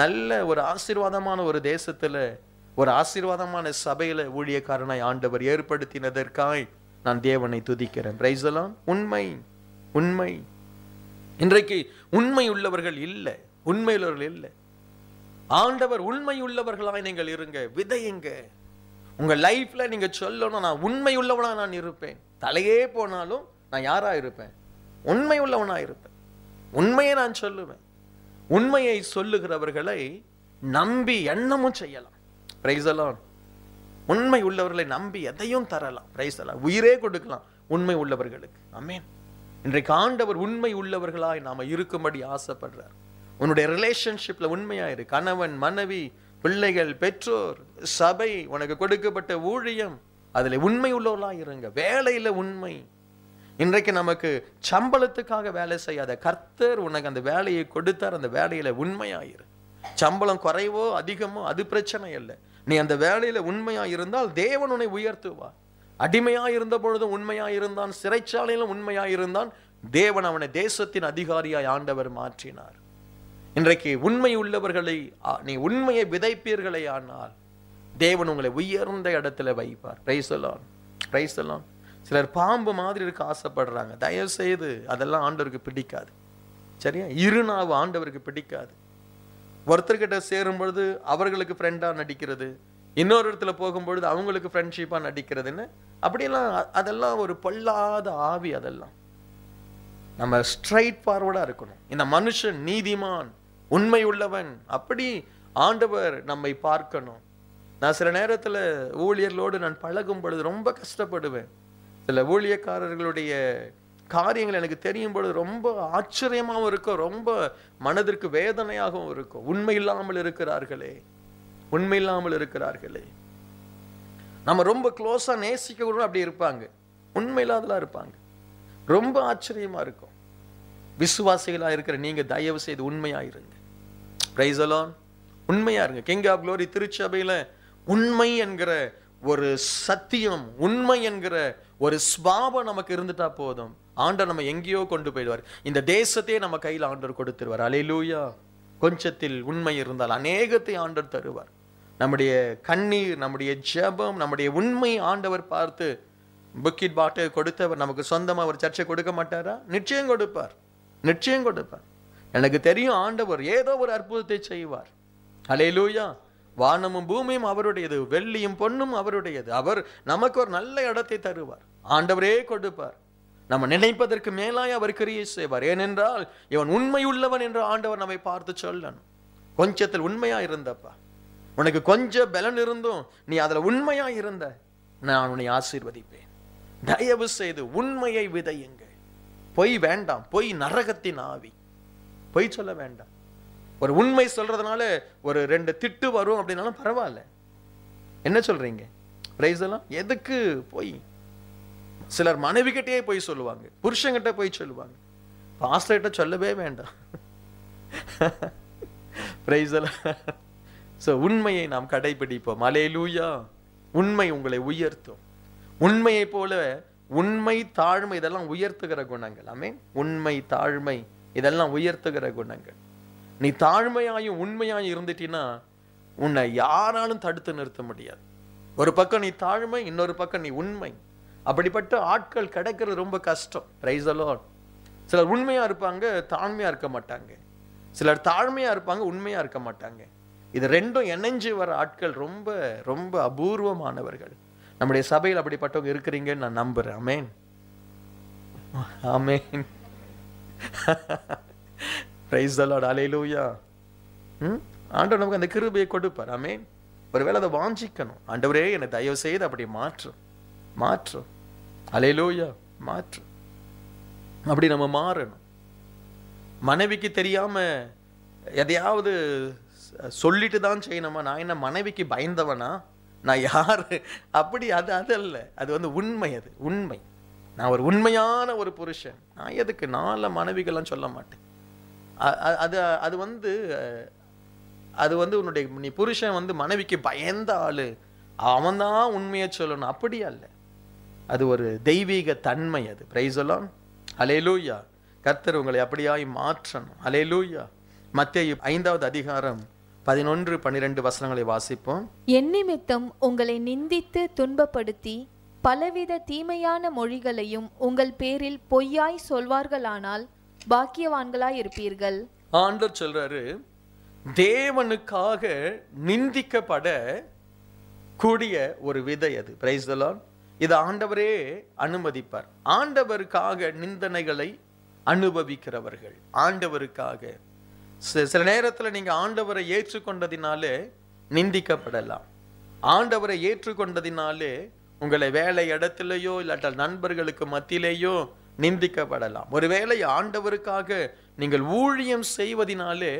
B: நல்ல ஒரு ஆசீர்வாதமான ஒரு தேசத்தில் ஒரு ஆசீர்வாதமான சபையில் ஊழியக்காரனாய் ஆண்டவர் ஏற்படுத்தினதற்காய் நான் தேவனை துதிக்கிறேன் பிரைஸலாம் உண்மை உண்மை இன்றைக்கு உண்மை உள்ளவர்கள் இல்லை உண்மையுள்ளவர்கள் இல்லை ஆண்டவர் உண்மை உள்ளவர்களாய் நீங்கள் இருங்க விதையுங்க உங்க லைஃப்ல நீங்க சொல்லணும் நான் உண்மை உள்ளவனா நான் இருப்பேன் தலையே போனாலும் நான் யாரா இருப்பேன் உண்மை உள்ளவனாக இருப்பேன் உண்மையை நான் சொல்லுவேன் உண்மையை சொல்லுகிறவர்களை நம்பி எண்ணமும் செய்யலாம் பிரைசலாம் உண்மை உள்ளவர்களை நம்பி எதையும் தரலாம் பிரைசலாம் உயிரே கொடுக்கலாம் உண்மை உள்ளவர்களுக்கு அமேன் இன்றைக்கு ஆண்டவர் உண்மை உள்ளவர்களாய் நாம் இருக்கும்படி ஆசைப்படுறார் உன்னுடைய ரிலேஷன்ஷிப்பில் உண்மையாக இரு கணவன் மனைவி பிள்ளைகள் பெற்றோர் சபை உனக்கு கொடுக்கப்பட்ட ஊழியம் அதில் உண்மை உள்ளவர்களாக இருங்க வேலையில் உண்மை இன்றைக்கு நமக்கு சம்பளத்துக்காக வேலை செய்யாத கர்த்தர் உனக்கு அந்த வேலையை கொடுத்தார் அந்த வேலையில உண்மையாயிரு சம்பளம் குறைவோ அதிகமோ அது பிரச்சனை இல்லை நீ அந்த வேலையில உண்மையா இருந்தால் தேவன் உன்னை உயர்த்துவார் அடிமையா இருந்த பொழுதும் உண்மையா இருந்தான் சிறைச்சாலையிலும் உண்மையா இருந்தான் தேவன் அவனை தேசத்தின் அதிகாரியாய் ஆண்டவர் மாற்றினார் இன்றைக்கு உண்மை உள்ளவர்களை நீ உண்மையை விதைப்பீர்களே ஆனால் தேவன் உங்களை உயர்ந்த இடத்துல வைப்பார் பிரைசலான் பிரைசலான் சிலர் பாம்பு மாதிரி இருக்க ஆசைப்படுறாங்க தயவு செய்து அதெல்லாம் ஆண்டவருக்கு பிடிக்காது சரியா இருநாவு ஆண்டவருக்கு பிடிக்காது ஒருத்தர்கிட்ட சேரும் பொழுது அவர்களுக்கு ஃப்ரெண்டாக நடிக்கிறது இன்னொரு இடத்துல போகும்பொழுது அவங்களுக்கு ஃப்ரெண்ட்ஷிப்பாக நடிக்கிறதுன்னு அப்படியெல்லாம் அதெல்லாம் ஒரு பொல்லாத ஆவி அதெல்லாம் நம்ம ஸ்ட்ரைட் ஃபார்வர்டாக இருக்கணும் இந்த மனுஷன் நீதிமான் உண்மை உள்ளவன் அப்படி ஆண்டவர் நம்மை பார்க்கணும் நான் சில நேரத்தில் ஊழியர்களோடு நான் பழகும் பொழுது ரொம்ப கஷ்டப்படுவேன் சில ஊழியக்காரர்களுடைய காரியங்கள் எனக்கு தெரியும் பொழுது ரொம்ப ஆச்சரியமாகவும் இருக்கும் ரொம்ப மனதிற்கு வேதனையாகவும் இருக்கும் உண்மை இல்லாமல் இருக்கிறார்களே உண்மை இல்லாமல் இருக்கிறார்களே நம்ம ரொம்ப க்ளோஸாக நேசிக்க கூட அப்படி இருப்பாங்க உண்மை இல்லாதலாம் இருப்பாங்க ரொம்ப ஆச்சரியமாக இருக்கும் விசுவாசிகளாக இருக்கிற நீங்கள் தயவு செய்து உண்மையாக இருங்க பிரைசலான் உண்மையாக இருங்க கிங் ஆஃப் க்ளோரி திருச்சபையில் உண்மை என்கிற ஒரு சத்தியம் உண்மை என்கிற ஒரு ஸ்வாபம் நமக்கு இருந்துட்டா போதும் ஆண்டர் நம்ம எங்கேயோ கொண்டு போயிடுவார் இந்த தேசத்தையே நம்ம கையில் ஆண்டர் கொடுத்துருவார் அலையிலூயா கொஞ்சத்தில் உண்மை இருந்தால் அநேகத்தை ஆண்டர் தருவார் நம்முடைய கண்ணீர் நம்முடைய ஜபம் நம்முடைய உண்மை ஆண்டவர் பார்த்து புக்கிட் பாட்டை கொடுத்தவர் நமக்கு சொந்தமாக ஒரு சர்ச்சை கொடுக்க மாட்டாரா நிச்சயம் கொடுப்பார் நிச்சயம் கொடுப்பார் எனக்கு தெரியும் ஆண்டவர் ஏதோ ஒரு அற்புதத்தை செய்வார் அலையிலூயா வானமும் பூமியும் அவருடையது வெள்ளியும் பொண்ணும் அவருடையது அவர் நமக்கு ஒரு நல்ல இடத்தை தருவார் ஆண்டவரே கொடுப்பார் நம்ம நினைப்பதற்கு மேலாய் அவர் கிரியை செய்வார் ஏனென்றால் இவன் உண்மை உள்ளவன் என்று ஆண்டவர் நம்மை பார்த்து சொல்லணும் கொஞ்சத்தில் உண்மையா இருந்தப்பா உனக்கு கொஞ்சம் பலன் இருந்தும் நீ அதில் உண்மையா இருந்த நான் உன்னை ஆசீர்வதிப்பேன் தயவு செய்து உண்மையை விதையுங்க பொய் வேண்டாம் பொய் நரகத்தின் ஆவி பொய் சொல்ல வேண்டாம் ஒரு உண்மை சொல்றதுனால ஒரு ரெண்டு திட்டு வரும் அப்படின்னாலும் பரவாயில்ல என்ன சொல்றீங்க பிரைஸ் எல்லாம் எதுக்கு போய் சிலர் கிட்டேயே போய் சொல்லுவாங்க புருஷங்கிட்ட போய் சொல்லுவாங்க பாஸ்டர்கிட்ட சொல்லவே வேண்டாம் பிரைஸ் எல்லாம் ஸோ உண்மையை நாம் கடைபிடிப்போம் அலையிலூயா உண்மை உங்களை உயர்த்தும் உண்மையை போல உண்மை தாழ்மை இதெல்லாம் உயர்த்துகிற குணங்கள் ஆமே உண்மை தாழ்மை இதெல்லாம் உயர்த்துகிற குணங்கள் நீ தாழ்மையாயும் உண்மையாயும் இருந்துட்டீன்னா உன்னை யாராலும் தடுத்து நிறுத்த முடியாது ஒரு பக்கம் நீ தாழ்மை இன்னொரு பக்கம் நீ உண்மை அப்படிப்பட்ட ஆட்கள் கிடைக்கிறது ரொம்ப கஷ்டம் ரைஸ் சிலர் உண்மையாக இருப்பாங்க தாழ்மையாக இருக்க மாட்டாங்க சிலர் தாழ்மையாக இருப்பாங்க உண்மையாக இருக்க மாட்டாங்க இது ரெண்டும் இணைஞ்சு வர ஆட்கள் ரொம்ப ரொம்ப அபூர்வமானவர்கள் நம்முடைய சபையில் அப்படிப்பட்டவங்க இருக்கிறீங்கன்னு நான் நம்புகிறேன் அமேன் அமேன் பிரைஸ் தலாட் அலையிலூயா ம் ஆண்டவர் நமக்கு அந்த கிருபையை கொடுப்பார் ஆமே ஒருவேளை அதை வாஞ்சிக்கணும் ஆண்டவரே என்னை தயவு செய்து அப்படி மாற்று மாற்று அலையிலூயா மாற்று அப்படி நம்ம மாறணும் மனைவிக்கு தெரியாமல் எதையாவது சொல்லிட்டு தான் செய்யணுமா நான் என்ன மனைவிக்கு பயந்தவனா நான் யார் அப்படி அது அது அல்ல அது வந்து உண்மை அது உண்மை நான் ஒரு உண்மையான ஒரு புருஷன் நான் எதுக்கு நாலு மனைவிகள்லாம் சொல்ல மாட்டேன் அது அது வந்து அது வந்து உன்னுடைய நீ புருஷன் வந்து மனைவிக்கு பயந்த ஆள் அவன்தான் உண்மையை சொல்லணும் அப்படியா இல்லை அது ஒரு தெய்வீக தன்மை அது பிரைசலாம் அலேலூயா கர்த்தர் உங்களை அப்படியாய் மாற்றணும் அலேலூயா மத்திய ஐந்தாவது அதிகாரம் பதினொன்று பன்னிரண்டு வசனங்களை வாசிப்போம்
A: என்னிமித்தம் உங்களை நிந்தித்து துன்பப்படுத்தி பலவித தீமையான மொழிகளையும் உங்கள் பேரில் பொய்யாய் சொல்வார்களானால் பாக்கியவான்களாய் இருப்பீர்கள்
B: ஆண்டர் சொல்றாரு தேவனுக்காக நிந்திக்கப்பட கூடிய ஒரு விதை அது பிரைஸ் இது ஆண்டவரே அனுமதிப்பார் ஆண்டவருக்காக நிந்தனைகளை அனுபவிக்கிறவர்கள் ஆண்டவருக்காக சில நேரத்தில் நீங்கள் ஆண்டவரை ஏற்றுக்கொண்டதினாலே நிந்திக்கப்படலாம் ஆண்டவரை ஏற்றுக்கொண்டதினாலே உங்களை வேலை இடத்துலையோ இல்லாட்டால் நண்பர்களுக்கு மத்தியிலேயோ நிந்திக்கப்படலாம் ஒருவேளை ஆண்டவருக்காக நீங்கள் ஊழியம் செய்வதினாலே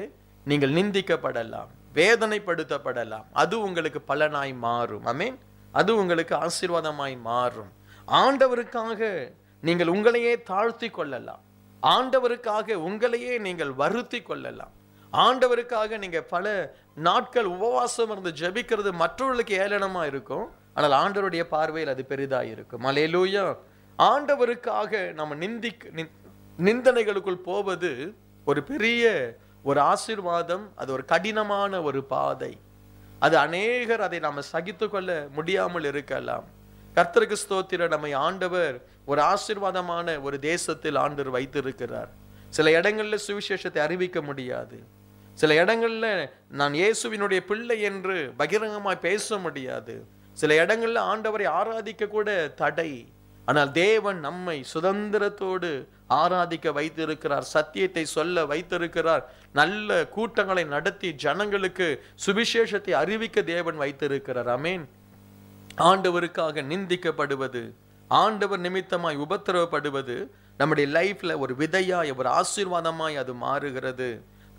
B: நீங்கள் நிந்திக்கப்படலாம் வேதனைப்படுத்தப்படலாம் அது உங்களுக்கு பலனாய் மாறும் அமீன் அது உங்களுக்கு ஆசீர்வாதமாய் மாறும் ஆண்டவருக்காக நீங்கள் உங்களையே தாழ்த்தி கொள்ளலாம் ஆண்டவருக்காக உங்களையே நீங்கள் வருத்தி கொள்ளலாம் ஆண்டவருக்காக நீங்கள் பல நாட்கள் உபவாசம் இருந்து ஜபிக்கிறது மற்றவர்களுக்கு ஏளனமாக இருக்கும் ஆனால் ஆண்டவருடைய பார்வையில் அது பெரிதாக இருக்கும் அலையலூயா ஆண்டவருக்காக நம்ம நிந்தி நிந்தனைகளுக்குள் போவது ஒரு பெரிய ஒரு ஆசிர்வாதம் அது ஒரு கடினமான ஒரு பாதை அது அநேகர் அதை நாம் சகித்து கொள்ள முடியாமல் இருக்கலாம் கர்த்தருக்கு ஸ்தோத்திர நம்மை ஆண்டவர் ஒரு ஆசிர்வாதமான ஒரு தேசத்தில் ஆண்டவர் வைத்திருக்கிறார் சில இடங்களில் சுவிசேஷத்தை அறிவிக்க முடியாது சில இடங்களில் நான் இயேசுவினுடைய பிள்ளை என்று பகிரங்கமாக பேச முடியாது சில இடங்களில் ஆண்டவரை ஆராதிக்க கூட தடை ஆனால் தேவன் நம்மை சுதந்திரத்தோடு ஆராதிக்க வைத்திருக்கிறார் சத்தியத்தை சொல்ல வைத்திருக்கிறார் நல்ல கூட்டங்களை நடத்தி ஜனங்களுக்கு சுவிசேஷத்தை அறிவிக்க தேவன் வைத்திருக்கிறார் அமேன் ஆண்டவருக்காக நிந்திக்கப்படுவது ஆண்டவர் நிமித்தமாய் உபத்திரவப்படுவது நம்முடைய லைஃப்ல ஒரு விதையாய் ஒரு ஆசீர்வாதமாய் அது மாறுகிறது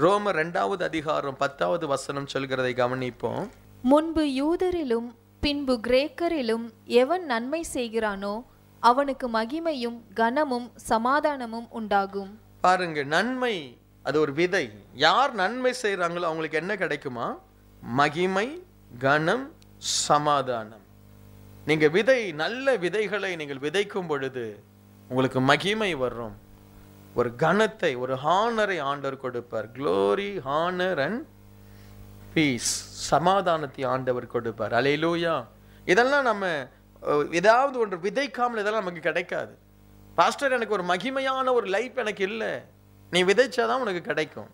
B: ரோம ரெண்டாவது அதிகாரம் பத்தாவது வசனம் சொல்கிறதை கவனிப்போம்
A: முன்பு யூதரிலும் பின்பு கிரேக்கரிலும் எவன் நன்மை செய்கிறானோ அவனுக்கு மகிமையும் கனமும் சமாதானமும் உண்டாகும்
B: பாருங்க நன்மை அது ஒரு விதை யார் நன்மை செய்கிறாங்களோ அவங்களுக்கு என்ன கிடைக்குமா மகிமை கனம் சமாதானம் நீங்க விதை நல்ல விதைகளை நீங்கள் விதைக்கும் பொழுது உங்களுக்கு மகிமை வரும் ஒரு கனத்தை ஒரு ஹானரை ஆண்டவர் கொடுப்பார் க்ளோரி ஹானர் அண்ட் பீஸ் சமாதானத்தை ஆண்டவர் கொடுப்பார் அலையிலூயா இதெல்லாம் நம்ம ஏதாவது ஒன்று விதைக்காமல் இதெல்லாம் நமக்கு கிடைக்காது பாஸ்டர் எனக்கு ஒரு மகிமையான ஒரு லைஃப் எனக்கு இல்லை நீ விதைச்சாதான் உனக்கு கிடைக்கும்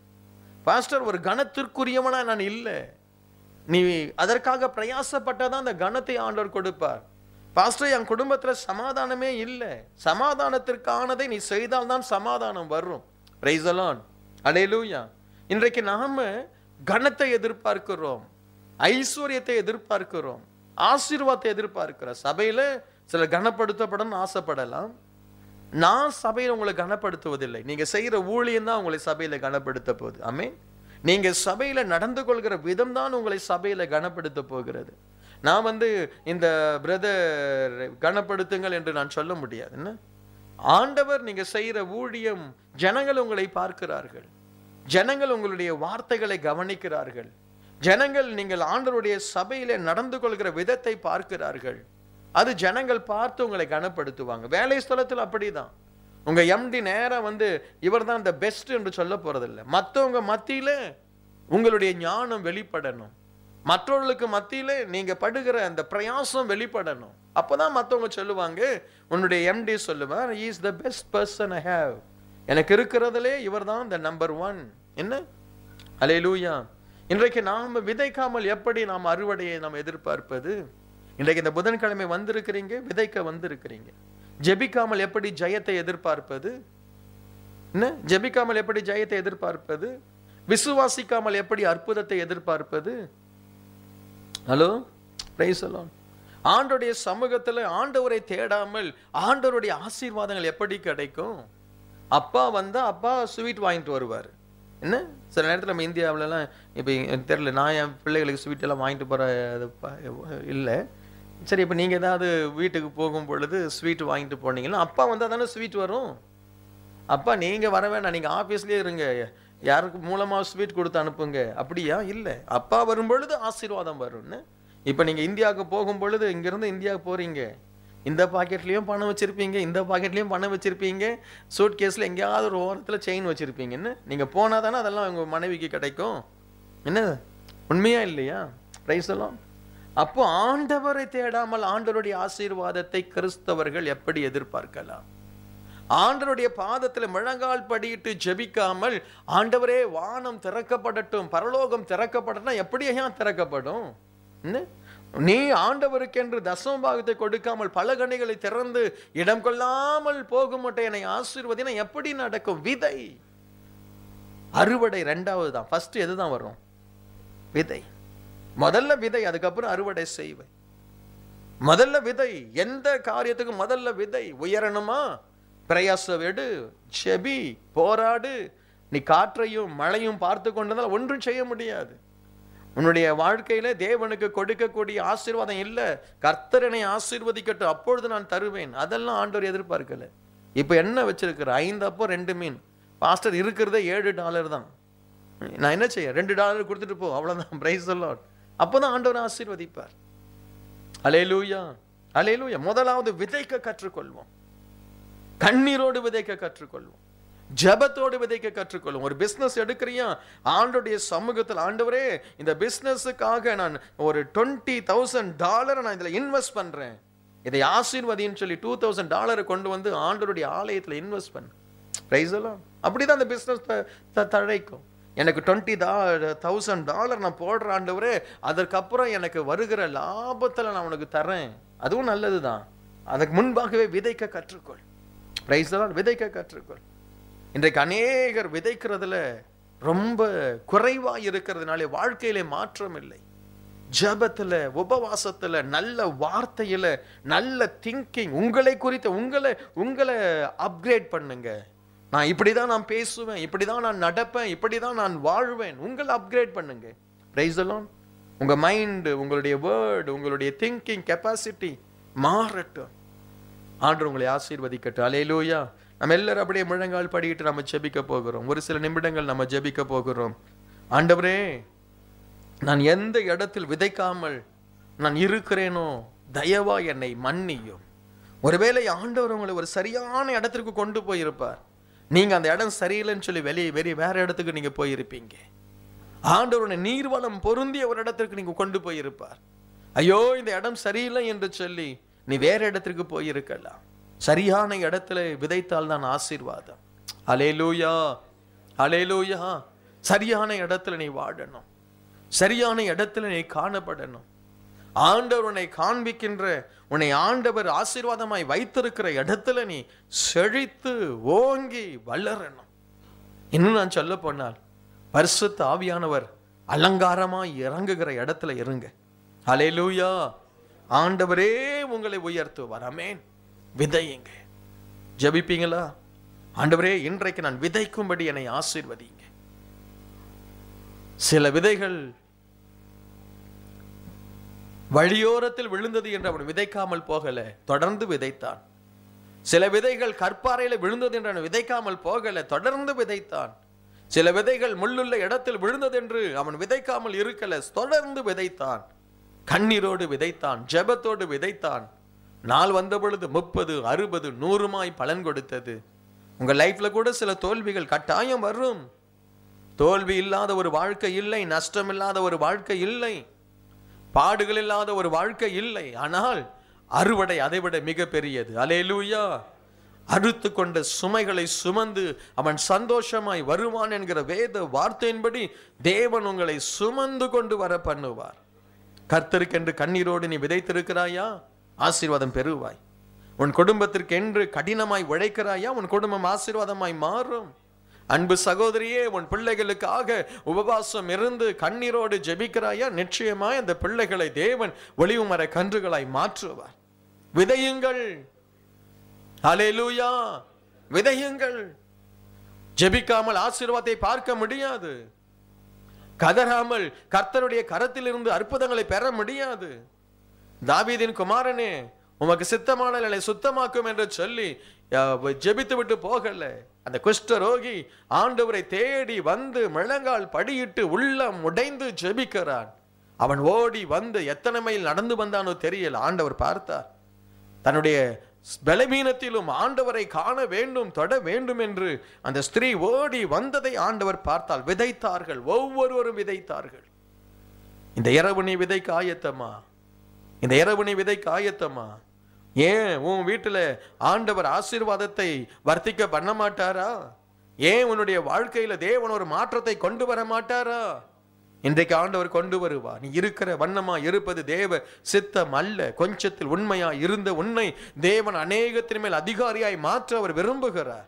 B: பாஸ்டர் ஒரு கணத்திற்குரியவனா நான் இல்லை நீ அதற்காக பிரயாசப்பட்டால் தான் அந்த கணத்தை ஆண்டவர் கொடுப்பார் பாஸ்டர் என் குடும்பத்தில் சமாதானமே இல்லை சமாதானத்திற்கானதை நீ செய்தால்தான் சமாதானம் வரும் ரைசலான் அலையலூயா இன்றைக்கு நாம் கணத்தை எதிர்பார்க்கிறோம் ஐஸ்வர்யத்தை எதிர்பார்க்கிறோம் ஆசீர்வாதத்தை எதிர்பார்க்கிற சபையில் சில கனப்படுத்தப்படணும்னு ஆசைப்படலாம் நான் சபையில் உங்களை கனப்படுத்துவதில்லை நீங்கள் செய்கிற ஊழியம் தான் உங்களை சபையில் கனப்படுத்த போகுது ஆமே நீங்கள் சபையில் நடந்து கொள்கிற விதம் தான் உங்களை சபையில் கனப்படுத்த போகிறது நான் வந்து இந்த பிரதர் கனப்படுத்துங்கள் என்று நான் சொல்ல முடியாது என்ன ஆண்டவர் நீங்க செய்யற ஊழியம் ஜனங்கள் உங்களை பார்க்கிறார்கள் ஜனங்கள் உங்களுடைய வார்த்தைகளை கவனிக்கிறார்கள் ஜனங்கள் நீங்கள் ஆண்டருடைய சபையிலே நடந்து கொள்கிற விதத்தை பார்க்கிறார்கள் அது ஜனங்கள் பார்த்து உங்களை கனப்படுத்துவாங்க வேலை ஸ்தலத்தில் அப்படிதான் உங்க எம்டி நேரம் வந்து இவர் தான் இந்த பெஸ்ட் என்று சொல்ல போறதில்லை மற்றவங்க மத்தியில உங்களுடைய ஞானம் வெளிப்படணும் மற்றவர்களுக்கு மத்தியில நீங்க படுகிற அந்த பிரயாசம் வெளிப்படணும் அப்பதான் மற்றவங்க சொல்லுவாங்க உன்னுடைய எம்டி சொல்லுவார் is the best person I have எனக்கு இருக்கிறதுலே இவர் தான் நம்பர் ஒன் என்ன அலே லூயா இன்றைக்கு நாம் விதைக்காமல் எப்படி நாம் அறுவடையை நாம் எதிர்பார்ப்பது இன்றைக்கு இந்த புதன்கிழமை வந்திருக்கிறீங்க விதைக்க வந்திருக்கிறீங்க ஜெபிக்காமல் எப்படி ஜெயத்தை எதிர்பார்ப்பது என்ன ஜெபிக்காமல் எப்படி ஜெயத்தை எதிர்பார்ப்பது விசுவாசிக்காமல் எப்படி அற்புதத்தை எதிர்பார்ப்பது ஹலோ பிரைசலான் ஆண்டோடைய சமூகத்தில் ஆண்டவரை தேடாமல் ஆண்டவருடைய ஆசீர்வாதங்கள் எப்படி கிடைக்கும் அப்பா வந்தால் அப்பா ஸ்வீட் வாங்கிட்டு வருவார் என்ன சில நேரத்தில் நம்ம இந்தியாவிலலாம் இப்போ தெரில நான் என் பிள்ளைகளுக்கு ஸ்வீட்டெல்லாம் வாங்கிட்டு போகிற இல்லை சரி இப்போ நீங்கள் ஏதாவது வீட்டுக்கு போகும் பொழுது ஸ்வீட் வாங்கிட்டு போனீங்கன்னா அப்பா வந்தால் தானே ஸ்வீட் வரும் அப்பா நீங்கள் வர வேணாம் நீங்கள் ஆஃபீஸ்லேயே இருங்க யாருக்கு மூலமாக ஸ்வீட் கொடுத்து அனுப்புங்க அப்படியா இல்லை அப்பா வரும் பொழுது ஆசீர்வாதம் வரும்னு இப்போ நீங்கள் இந்தியாவுக்கு போகும் பொழுது இங்கேருந்து இந்தியாவுக்கு போகிறீங்க இந்த பாக்கெட்லேயும் பணம் வச்சுருப்பீங்க இந்த பாக்கெட்லேயும் பணம் வச்சுருப்பீங்க சூட் கேஸில் எங்கேயாவது ஒரு ஓரத்தில் செயின் வச்சுருப்பீங்கன்னு நீங்கள் போனால் தானே அதெல்லாம் உங்கள் மனைவிக்கு கிடைக்கும் என்ன உண்மையா இல்லையா ரைஸ் எல்லாம் அப்போ ஆண்டவரை தேடாமல் ஆண்டவருடைய ஆசீர்வாதத்தை கிறிஸ்தவர்கள் எப்படி எதிர்பார்க்கலாம் ஆண்டவருடைய பாதத்தில் முழங்கால் படியிட்டு ஜெபிக்காமல் ஆண்டவரே வானம் திறக்கப்படட்டும் பரலோகம் திறக்கப்படட்டும் எப்படியா திறக்கப்படும் என்ன நீ ஆண்டவருக்கென்று தசம பாகத்தை கொடுக்காமல் பல கணிகளை திறந்து இடம் கொள்ளாமல் போகும் என்னை ஆசீர்வதினா எப்படி நடக்கும் விதை அறுவடை ரெண்டாவது தான் ஃபர்ஸ்ட் எதுதான் வரும் விதை முதல்ல விதை அதுக்கப்புறம் அறுவடை செய்வேன் முதல்ல விதை எந்த காரியத்துக்கும் முதல்ல விதை உயரணுமா பிரயாசம் எடு செபி போராடு நீ காற்றையும் மழையும் பார்த்து கொண்டதால் ஒன்றும் செய்ய முடியாது உன்னுடைய வாழ்க்கையில் தேவனுக்கு கொடுக்கக்கூடிய ஆசீர்வாதம் இல்லை கர்த்தரனை ஆசீர்வதிக்கட்டும் அப்பொழுது நான் தருவேன் அதெல்லாம் ஆண்டவர் எதிர்பார்க்கல இப்போ என்ன வச்சிருக்கிற ஐந்து அப்போ ரெண்டு மீன் பாஸ்டர் இருக்கிறதே ஏழு டாலர் தான் நான் என்ன செய்ய ரெண்டு டாலர் கொடுத்துட்டு போ அவ்வளோதான் பிரைஸ் அல்லாட் அப்போ தான் ஆண்டவர் ஆசீர்வதிப்பார் அலையலூயா அலையலூயா முதலாவது விதைக்க கற்றுக்கொள்வோம் கண்ணீரோடு விதைக்க கற்றுக்கொள்வோம் ஜபத்தோடு விதைக்க கற்றுக்கொள்ளும் ஒரு பிஸ்னஸ் எடுக்கிறியா ஆண்டுடைய சமூகத்தில் ஆண்டவரே இந்த பிஸ்னஸுக்காக நான் ஒரு டுவெண்ட்டி தௌசண்ட் டாலரை நான் இதில் இன்வெஸ்ட் பண்ணுறேன் இதை ஆசீர்வதின்னு சொல்லி டூ தௌசண்ட் டாலரை கொண்டு வந்து ஆண்டருடைய ஆலயத்தில் இன்வெஸ்ட் பண்ண ப்ரைஸெல்லாம் அப்படி தான் அந்த பிஸ்னஸ் தழைக்கும் எனக்கு டுவெண்ட்டி டா தௌசண்ட் டாலர் நான் போடுற ஆண்டவரே அதற்கப்புறம் எனக்கு வருகிற லாபத்தில் நான் உனக்கு தரேன் அதுவும் நல்லது தான் அதுக்கு முன்பாகவே விதைக்க கற்றுக்கொள் ப்ரைஸ் தான் விதைக்க கற்றுக்கொள் இன்றைக்கு அநேகர் விதைக்கிறதுல ரொம்ப குறைவாக இருக்கிறதுனாலே வாழ்க்கையிலே மாற்றம் இல்லை ஜபத்தில் உபவாசத்தில் நல்ல வார்த்தையில் நல்ல திங்கிங் உங்களை குறித்து உங்களை உங்களை அப்கிரேட் பண்ணுங்க நான் இப்படி தான் நான் பேசுவேன் இப்படி தான் நான் நடப்பேன் இப்படி தான் நான் வாழ்வேன் உங்களை அப்கிரேட் பண்ணுங்க ப்ரைஸ் உங்கள் மைண்டு உங்களுடைய வேர்டு உங்களுடைய திங்கிங் கெப்பாசிட்டி மாறட்டும் ஆண்டு உங்களை ஆசீர்வதிக்கட்டும் அலையிலூயா நம்ம எல்லாரும் அப்படியே முழங்கால் படிக்கிட்டு நம்ம ஜெபிக்க போகிறோம் ஒரு சில நிமிடங்கள் நம்ம ஜெபிக்க போகிறோம் ஆண்டவரே நான் எந்த இடத்தில் விதைக்காமல் நான் இருக்கிறேனோ தயவா என்னை மன்னியும் ஒருவேளை ஆண்டவர் உங்களை ஒரு சரியான இடத்திற்கு கொண்டு போயிருப்பார் நீங்கள் அந்த இடம் சரியில்லைன்னு சொல்லி வெளியே வெளியே வேறு இடத்துக்கு நீங்கள் போயிருப்பீங்க ஆண்டவருடைய நீர்வளம் பொருந்திய ஒரு இடத்திற்கு நீங்கள் கொண்டு போயிருப்பார் ஐயோ இந்த இடம் சரியில்லை என்று சொல்லி நீ வேறு இடத்திற்கு போயிருக்கலாம் சரியான இடத்துல விதைத்தால் தான் ஆசீர்வாதம் அலேலூயா அலேலூயா சரியான இடத்துல நீ வாடணும் சரியான இடத்துல நீ காணப்படணும் ஆண்டவர் உன்னை காண்பிக்கின்ற உன்னை ஆண்டவர் ஆசீர்வாதமாய் வைத்திருக்கிற இடத்துல நீ செழித்து ஓங்கி வளரணும் இன்னும் நான் சொல்ல போனால் பரிசுத்த ஆவியானவர் அலங்காரமாய் இறங்குகிற இடத்துல இருங்க அலேலூயா ஆண்டவரே உங்களை உயர்த்து வரமேன் விதையுங்க ஜபிப்பீங்களா ஆண்டவரே இன்றைக்கு நான் விதைக்கும்படி என்னை ஆசீர்வதிங்க சில விதைகள் வழியோரத்தில் விழுந்தது என்று அவன் விதைக்காமல் போகல தொடர்ந்து விதைத்தான் சில விதைகள் கற்பாறையில் விழுந்தது என்று அவன் விதைக்காமல் போகல தொடர்ந்து விதைத்தான் சில விதைகள் முள்ளுள்ள இடத்தில் விழுந்தது என்று அவன் விதைக்காமல் இருக்கல தொடர்ந்து விதைத்தான் கண்ணீரோடு விதைத்தான் ஜெபத்தோடு விதைத்தான் நாள் வந்த பொழுது முப்பது அறுபது நூறுமாய் பலன் கொடுத்தது உங்கள் லைஃப்பில் கூட சில தோல்விகள் கட்டாயம் வரும் தோல்வி இல்லாத ஒரு வாழ்க்கை இல்லை நஷ்டம் இல்லாத ஒரு வாழ்க்கை இல்லை பாடுகள் இல்லாத ஒரு வாழ்க்கை இல்லை ஆனால் அறுவடை அதைவிட மிகப்பெரியது அலேலூயா அறுத்து கொண்ட சுமைகளை சுமந்து அவன் சந்தோஷமாய் வருவான் என்கிற வேத வார்த்தையின்படி தேவன் உங்களை சுமந்து கொண்டு வர பண்ணுவார் கர்த்தருக்கென்று கண்ணீரோடு நீ விதைத்திருக்கிறாயா ஆசீர்வாதம் பெறுவாய் உன் குடும்பத்திற்கு என்று கடினமாய் உழைக்கிறாயா உன் குடும்பம் ஆசீர்வாதமாய் மாறும் அன்பு சகோதரியே உன் பிள்ளைகளுக்காக உபவாசம் இருந்து கண்ணீரோடு ஜெபிக்கிறாயா நிச்சயமாய் அந்த பிள்ளைகளை தேவன் ஒளிவு மர கன்றுகளாய் மாற்றுவார் விதையுங்கள் அலேலூயா விதையுங்கள் ஜெபிக்காமல் ஆசீர்வாதத்தை பார்க்க முடியாது கதறாமல் கர்த்தருடைய கரத்திலிருந்து அற்புதங்களை பெற முடியாது தாவீதின் குமாரனே உமக்கு சித்தமான நிலை சுத்தமாக்கும் என்று சொல்லி ஜெபித்து விட்டு போகல அந்த குஷ்டரோகி ஆண்டவரை தேடி வந்து முழங்கால் படியிட்டு உள்ளம் உடைந்து ஜெபிக்கிறான் அவன் ஓடி வந்து எத்தனை மைல் நடந்து வந்தானோ தெரியல ஆண்டவர் பார்த்தார் தன்னுடைய பலவீனத்திலும் ஆண்டவரை காண வேண்டும் தொட வேண்டும் என்று அந்த ஸ்திரீ ஓடி வந்ததை ஆண்டவர் பார்த்தால் விதைத்தார்கள் ஒவ்வொருவரும் விதைத்தார்கள் இந்த இரவு நீ விதைக்கு ஆயத்தமா இந்த இறைவனை விதை காயத்தம்மா ஏன் உன் வீட்டில் ஆண்டவர் ஆசீர்வாதத்தை வர்த்திக்க பண்ண மாட்டாரா ஏன் உன்னுடைய வாழ்க்கையில் தேவன் ஒரு மாற்றத்தை கொண்டு வர மாட்டாரா இன்றைக்கு ஆண்டவர் கொண்டு வருவா நீ இருக்கிற வண்ணமா இருப்பது தேவ சித்தம் அல்ல கொஞ்சத்தில் உண்மையா இருந்த உன்னை தேவன் அநேகத்தின் மேல் அதிகாரியாய் மாற்ற அவர் விரும்புகிறார்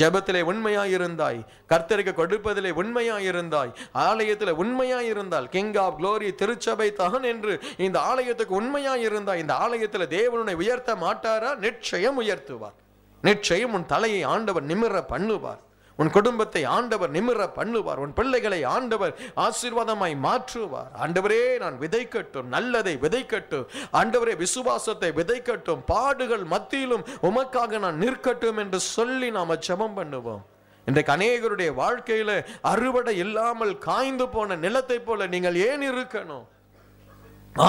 B: ஜபத்திலே உண்மையாயிருந்தாய் கர்த்தருக்கு கொடுப்பதிலே உண்மையாயிருந்தாய் ஆலயத்தில் உண்மையாயிருந்தால் கிங் ஆஃப் குளோரி திருச்சபை தகன் என்று இந்த ஆலயத்துக்கு உண்மையாயிருந்தாய் இந்த ஆலயத்தில் தேவனு உயர்த்த மாட்டாரா நிச்சயம் உயர்த்துவார் நிச்சயம் உன் தலையை ஆண்டவர் நிமிர பண்ணுவார் உன் குடும்பத்தை ஆண்டவர் நிமிர பண்ணுவார் உன் பிள்ளைகளை ஆண்டவர் ஆசீர்வாதமாய் மாற்றுவார் ஆண்டவரே நான் விதைக்கட்டும் நல்லதை விதைக்கட்டும் ஆண்டவரே விசுவாசத்தை விதைக்கட்டும் பாடுகள் மத்தியிலும் உமக்காக நான் நிற்கட்டும் என்று சொல்லி நாம் ஜபம் பண்ணுவோம் இன்றைக்கு அநேகருடைய வாழ்க்கையில அறுவடை இல்லாமல் காய்ந்து போன நிலத்தை போல நீங்கள் ஏன் இருக்கணும்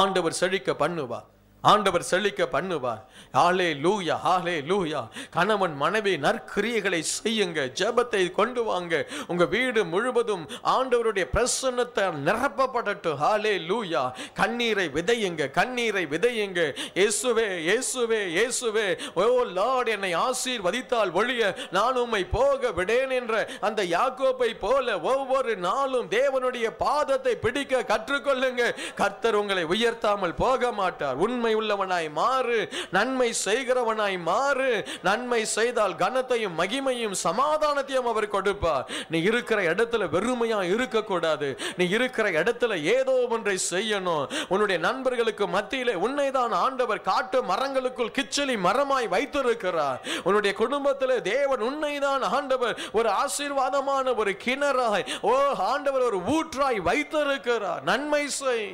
B: ஆண்டவர் செழிக்க பண்ணுவார் ஆண்டவர் செழிக்க பண்ணுவார் ஆலே லூயா ஆலே லூயா கணவன் மனைவி நற்கிரியைகளை செய்யுங்க ஜபத்தை கொண்டு வாங்க உங்க வீடு முழுவதும் ஆண்டவருடைய பிரசன்னத்தை நிரப்பப்படட்டும் ஆலே லூயா கண்ணீரை விதையுங்க கண்ணீரை விதையுங்க இயேசுவே இயேசுவே இயேசுவே ஓ லார்ட் என்னை ஆசீர்வதித்தால் ஒழிய நான் உம்மை போக விடேன் என்ற அந்த யாக்கோப்பை போல ஒவ்வொரு நாளும் தேவனுடைய பாதத்தை பிடிக்க கற்றுக்கொள்ளுங்க கர்த்தர் உங்களை உயர்த்தாமல் போக மாட்டார் உண்மை கருணை உள்ளவனாய் மாறு நன்மை செய்கிறவனாய் மாறு நன்மை செய்தால் கனத்தையும் மகிமையும் சமாதானத்தையும் அவர் கொடுப்பார் நீ இருக்கிற இடத்துல வெறுமையா இருக்கக்கூடாது நீ இருக்கிற இடத்துல ஏதோ ஒன்றை செய்யணும் உன்னுடைய நண்பர்களுக்கு மத்தியிலே உன்னைதான் ஆண்டவர் காட்டு மரங்களுக்குள் கிச்சலி மரமாய் வைத்திருக்கிறார் உன்னுடைய குடும்பத்தில் தேவன் உன்னைதான் ஆண்டவர் ஒரு ஆசீர்வாதமான ஒரு கிணறாய் ஓ ஆண்டவர் ஒரு ஊற்றாய் வைத்திருக்கிறார் நன்மை செய்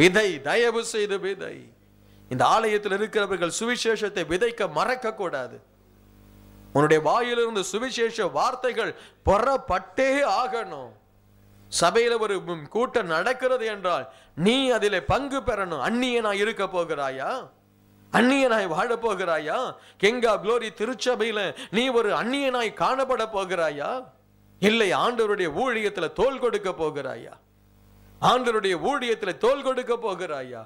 B: விதை தயவு செய்து விதை இந்த ஆலயத்தில் இருக்கிறவர்கள் சுவிசேஷத்தை விதைக்க மறக்க கூடாது உன்னுடைய வாயிலிருந்து சுவிசேஷ வார்த்தைகள் புறப்பட்டே ஆகணும் சபையில் ஒரு கூட்டம் நடக்கிறது என்றால் நீ அதில் பங்கு பெறணும் அந்நியனாய் இருக்க போகிறாயா அந்நியனாய் வாழ போகிறாயா கெங்கா குளோரி திருச்சபையில் நீ ஒரு அந்நியனாய் காணப்பட போகிறாயா இல்லை ஆண்டவருடைய ஊழியத்தில் தோல் கொடுக்க போகிறாயா ஆண்டருடைய ஊழியத்தில் தோல் கொடுக்க போகிறாயா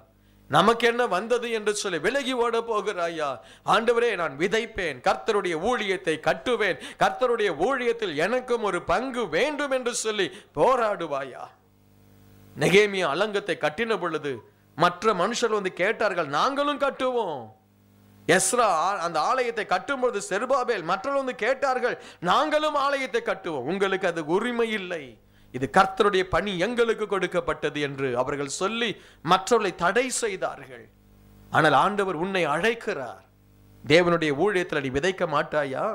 B: நமக்கு என்ன வந்தது என்று சொல்லி விலகி ஓட போகிறாயா ஆண்டவரே நான் விதைப்பேன் கர்த்தருடைய ஊழியத்தை கட்டுவேன் கர்த்தருடைய ஊழியத்தில் எனக்கும் ஒரு பங்கு வேண்டும் என்று சொல்லி போராடுவாயா நெகேமியா அலங்கத்தை கட்டின பொழுது மற்ற மனுஷர் வந்து கேட்டார்கள் நாங்களும் கட்டுவோம் எஸ்ரா அந்த ஆலயத்தை கட்டும்பொழுது செருபாபேல் மற்றவர்கள் வந்து கேட்டார்கள் நாங்களும் ஆலயத்தை கட்டுவோம் உங்களுக்கு அது உரிமை இல்லை இது கர்த்தருடைய பணி எங்களுக்கு கொடுக்கப்பட்டது என்று அவர்கள் சொல்லி மற்றவர்களை தடை செய்தார்கள் ஆனால் ஆண்டவர் உன்னை அழைக்கிறார் தேவனுடைய ஊழியத்தில் நீ விதைக்க மாட்டாயா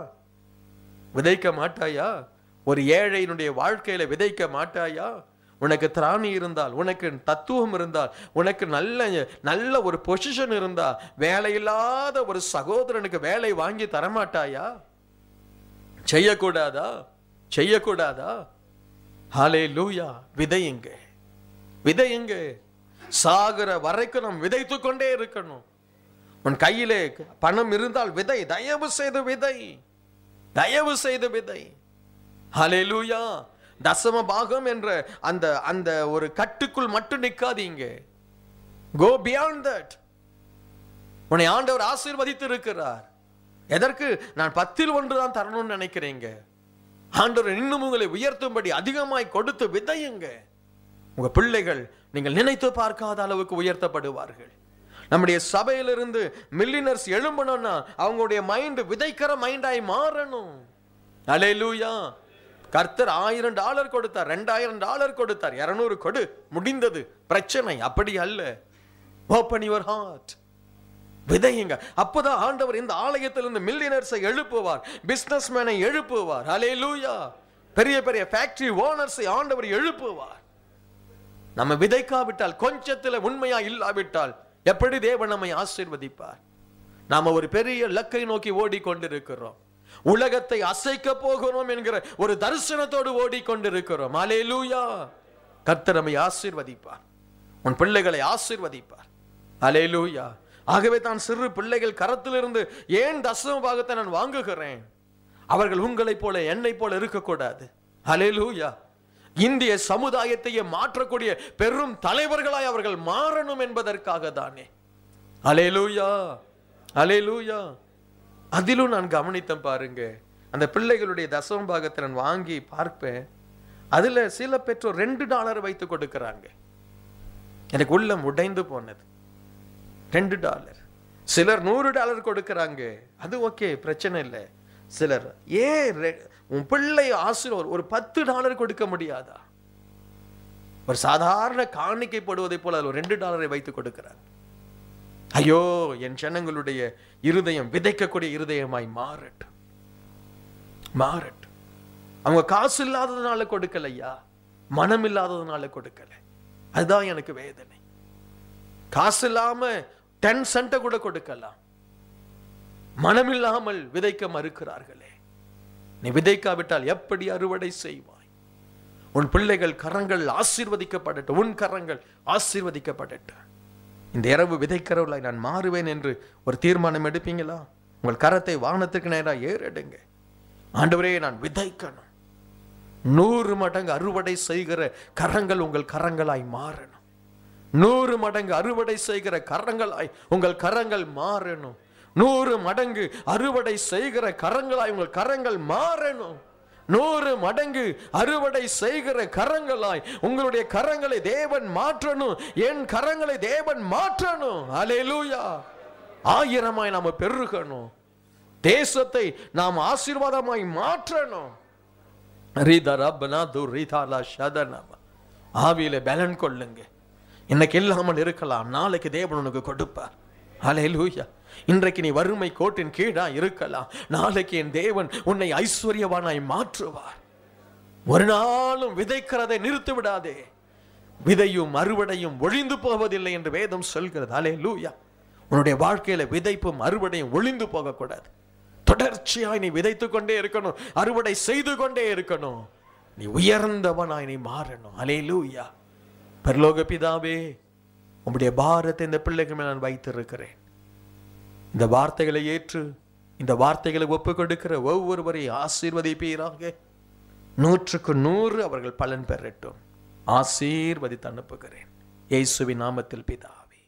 B: விதைக்க மாட்டாயா ஒரு ஏழையினுடைய வாழ்க்கையில விதைக்க மாட்டாயா உனக்கு திராணி இருந்தால் உனக்கு தத்துவம் இருந்தால் உனக்கு நல்ல நல்ல ஒரு பொசிஷன் இருந்தா வேலையில்லாத ஒரு சகோதரனுக்கு வேலை வாங்கி தரமாட்டாயா செய்யக்கூடாதா செய்யக்கூடாதா ஹலே லூயா விதையுங்க விதையுங்க சாகிற வரைக்கும் நம்ம விதைத்து கொண்டே இருக்கணும் உன் கையிலே பணம் இருந்தால் விதை தயவு செய்து விதை தயவு செய்து விதை ஹலே லூயா தசம பாகம் என்ற அந்த அந்த ஒரு கட்டுக்குள் மட்டும் நிற்காதீங்க கோ பியாண்ட் தட் உன்னை ஆண்டவர் ஆசீர்வதித்து இருக்கிறார் எதற்கு நான் பத்தில் ஒன்று தான் தரணும்னு நினைக்கிறேங்க ஆண்டவர் இன்னும் உங்களை உயர்த்தும்படி அதிகமாய் கொடுத்து விதையுங்க உங்க பிள்ளைகள் நீங்கள் நினைத்து பார்க்காத அளவுக்கு உயர்த்தப்படுவார்கள் நம்முடைய சபையிலிருந்து மில்லினர்ஸ் எழும்பணும்னா அவங்களுடைய மைண்டு விதைக்கிற மைண்டாய் மாறணும் அலையிலூயா கர்த்தர் ஆயிரம் டாலர் கொடுத்தார் ரெண்டாயிரம் டாலர் கொடுத்தார் இரநூறு கொடு முடிந்தது பிரச்சனை அப்படி அல்ல ஓப்பன் யுவர் ஹார்ட் விதையுங்க அப்போதான் ஆண்டவர் இந்த ஆலயத்திலிருந்து மில்லியனர்ஸை எழுப்புவார் பிஸ்னஸ் மேனை எழுப்புவார் அலே லூயா பெரிய பெரிய ஃபேக்டரி ஓனர்ஸை ஆண்டவர் எழுப்புவார் நம்ம விதைக்காவிட்டால் கொஞ்சத்தில் உண்மையா இல்லாவிட்டால் எப்படி தேவன் நம்மை ஆசீர்வதிப்பார் நாம ஒரு பெரிய லக்கை நோக்கி ஓடிக்கொண்டிருக்கிறோம் உலகத்தை அசைக்க போகிறோம் என்கிற ஒரு தரிசனத்தோடு ஓடிக்கொண்டிருக்கிறோம் அலே லூயா கர்த்தர் நம்மை ஆசீர்வதிப்பார் உன் பிள்ளைகளை ஆசீர்வதிப்பார் அலே லூயா ஆகவே தான் சிறு பிள்ளைகள் கரத்திலிருந்து ஏன் தசம பாகத்தை நான் வாங்குகிறேன் அவர்கள் உங்களைப் போல என்னை போல இருக்கக்கூடாது அலேலூயா இந்திய சமுதாயத்தையே மாற்றக்கூடிய பெரும் தலைவர்களாய் அவர்கள் மாறணும் என்பதற்காக தானே அலேலூயா அலேலூயா அதிலும் நான் கவனித்தேன் பாருங்க அந்த பிள்ளைகளுடைய தசம பாகத்தை நான் வாங்கி பார்ப்பேன் அதில் சில பெற்றோர் ரெண்டு டாலர் வைத்து கொடுக்குறாங்க எனக்கு உள்ளம் உடைந்து போனது ரெண்டு டாலர் சிலர் நூறு டாலர் கொடுக்குறாங்க அது ஓகே பிரச்சனை இல்லை சிலர் ஏன் உன் பிள்ளை ஆசிரியர் ஒரு பத்து டாலர் கொடுக்க முடியாதா ஒரு சாதாரண போடுவதை போல அதில் ரெண்டு டாலரை வைத்து கொடுக்கிறார் ஐயோ என் ஜனங்களுடைய இருதயம் விதைக்கக்கூடிய இருதயமாய் மாறட்டும் மாறட்டும் அவங்க காசு இல்லாததுனால கொடுக்கல ஐயா மனம் இல்லாததுனால கொடுக்கல அதுதான் எனக்கு வேதனை காசு இல்லாமல் டென் சென்ட்டை கூட கொடுக்கலாம் மனமில்லாமல் விதைக்க மறுக்கிறார்களே நீ விதைக்காவிட்டால் எப்படி அறுவடை செய்வாய் உன் பிள்ளைகள் கரங்கள் ஆசீர்வதிக்கப்படட்டும் உன் கரங்கள் ஆசீர்வதிக்கப்படட்டும் இந்த இரவு விதைக்கிறவர்களாய் நான் மாறுவேன் என்று ஒரு தீர்மானம் எடுப்பீங்களா உங்கள் கரத்தை வானத்துக்கு நேராக ஏறெடுங்க ஆண்டவரே நான் விதைக்கணும் நூறு மடங்கு அறுவடை செய்கிற கரங்கள் உங்கள் கரங்களாய் மாறணும் நூறு மடங்கு அறுவடை செய்கிற கரங்களாய் உங்கள் கரங்கள் மாறணும் நூறு மடங்கு அறுவடை செய்கிற கரங்களாய் உங்கள் கரங்கள் மாறணும் நூறு மடங்கு அறுவடை செய்கிற கரங்களாய் உங்களுடைய கரங்களை தேவன் மாற்றணும் என் கரங்களை தேவன் மாற்றணும் அலையலூயா ஆயிரமாய் நாம பெருகணும் தேசத்தை நாம் ஆசீர்வாதமாய் மாற்றணும் ஆவியில பலன் கொள்ளுங்க இன்னைக்கு இல்லாமல் இருக்கலாம் நாளைக்கு தேவன் உனக்கு கொடுப்பார் அலே லூயா இன்றைக்கு நீ வறுமை கோட்டின் கீழா இருக்கலாம் நாளைக்கு என் தேவன் உன்னை ஐஸ்வர்யவானாய் மாற்றுவார் ஒரு நாளும் விதைக்கிறதை நிறுத்து விடாதே விதையும் அறுவடையும் ஒழிந்து போவதில்லை என்று வேதம் சொல்கிறது அலே லூயா உன்னுடைய வாழ்க்கையில விதைப்பும் அறுவடையும் ஒழிந்து போகக்கூடாது தொடர்ச்சியாய் நீ விதைத்து கொண்டே இருக்கணும் அறுவடை செய்து கொண்டே இருக்கணும் நீ உயர்ந்தவனாய் நீ மாறணும் அலே லூயா பரலோக பிதாவே உம்முடைய பாரத்தை இந்த பிள்ளைக்கு மேலே நான் வைத்திருக்கிறேன் இந்த வார்த்தைகளை ஏற்று இந்த வார்த்தைகளை ஒப்பு கொடுக்கிற ஒவ்வொருவரையும் ஆசீர்வதிப்பீராக நூற்றுக்கு நூறு அவர்கள் பலன் பெறட்டும் ஆசீர்வதித்து அனுப்புகிறேன் இயேசுவின் நாமத்தில் பிதாவே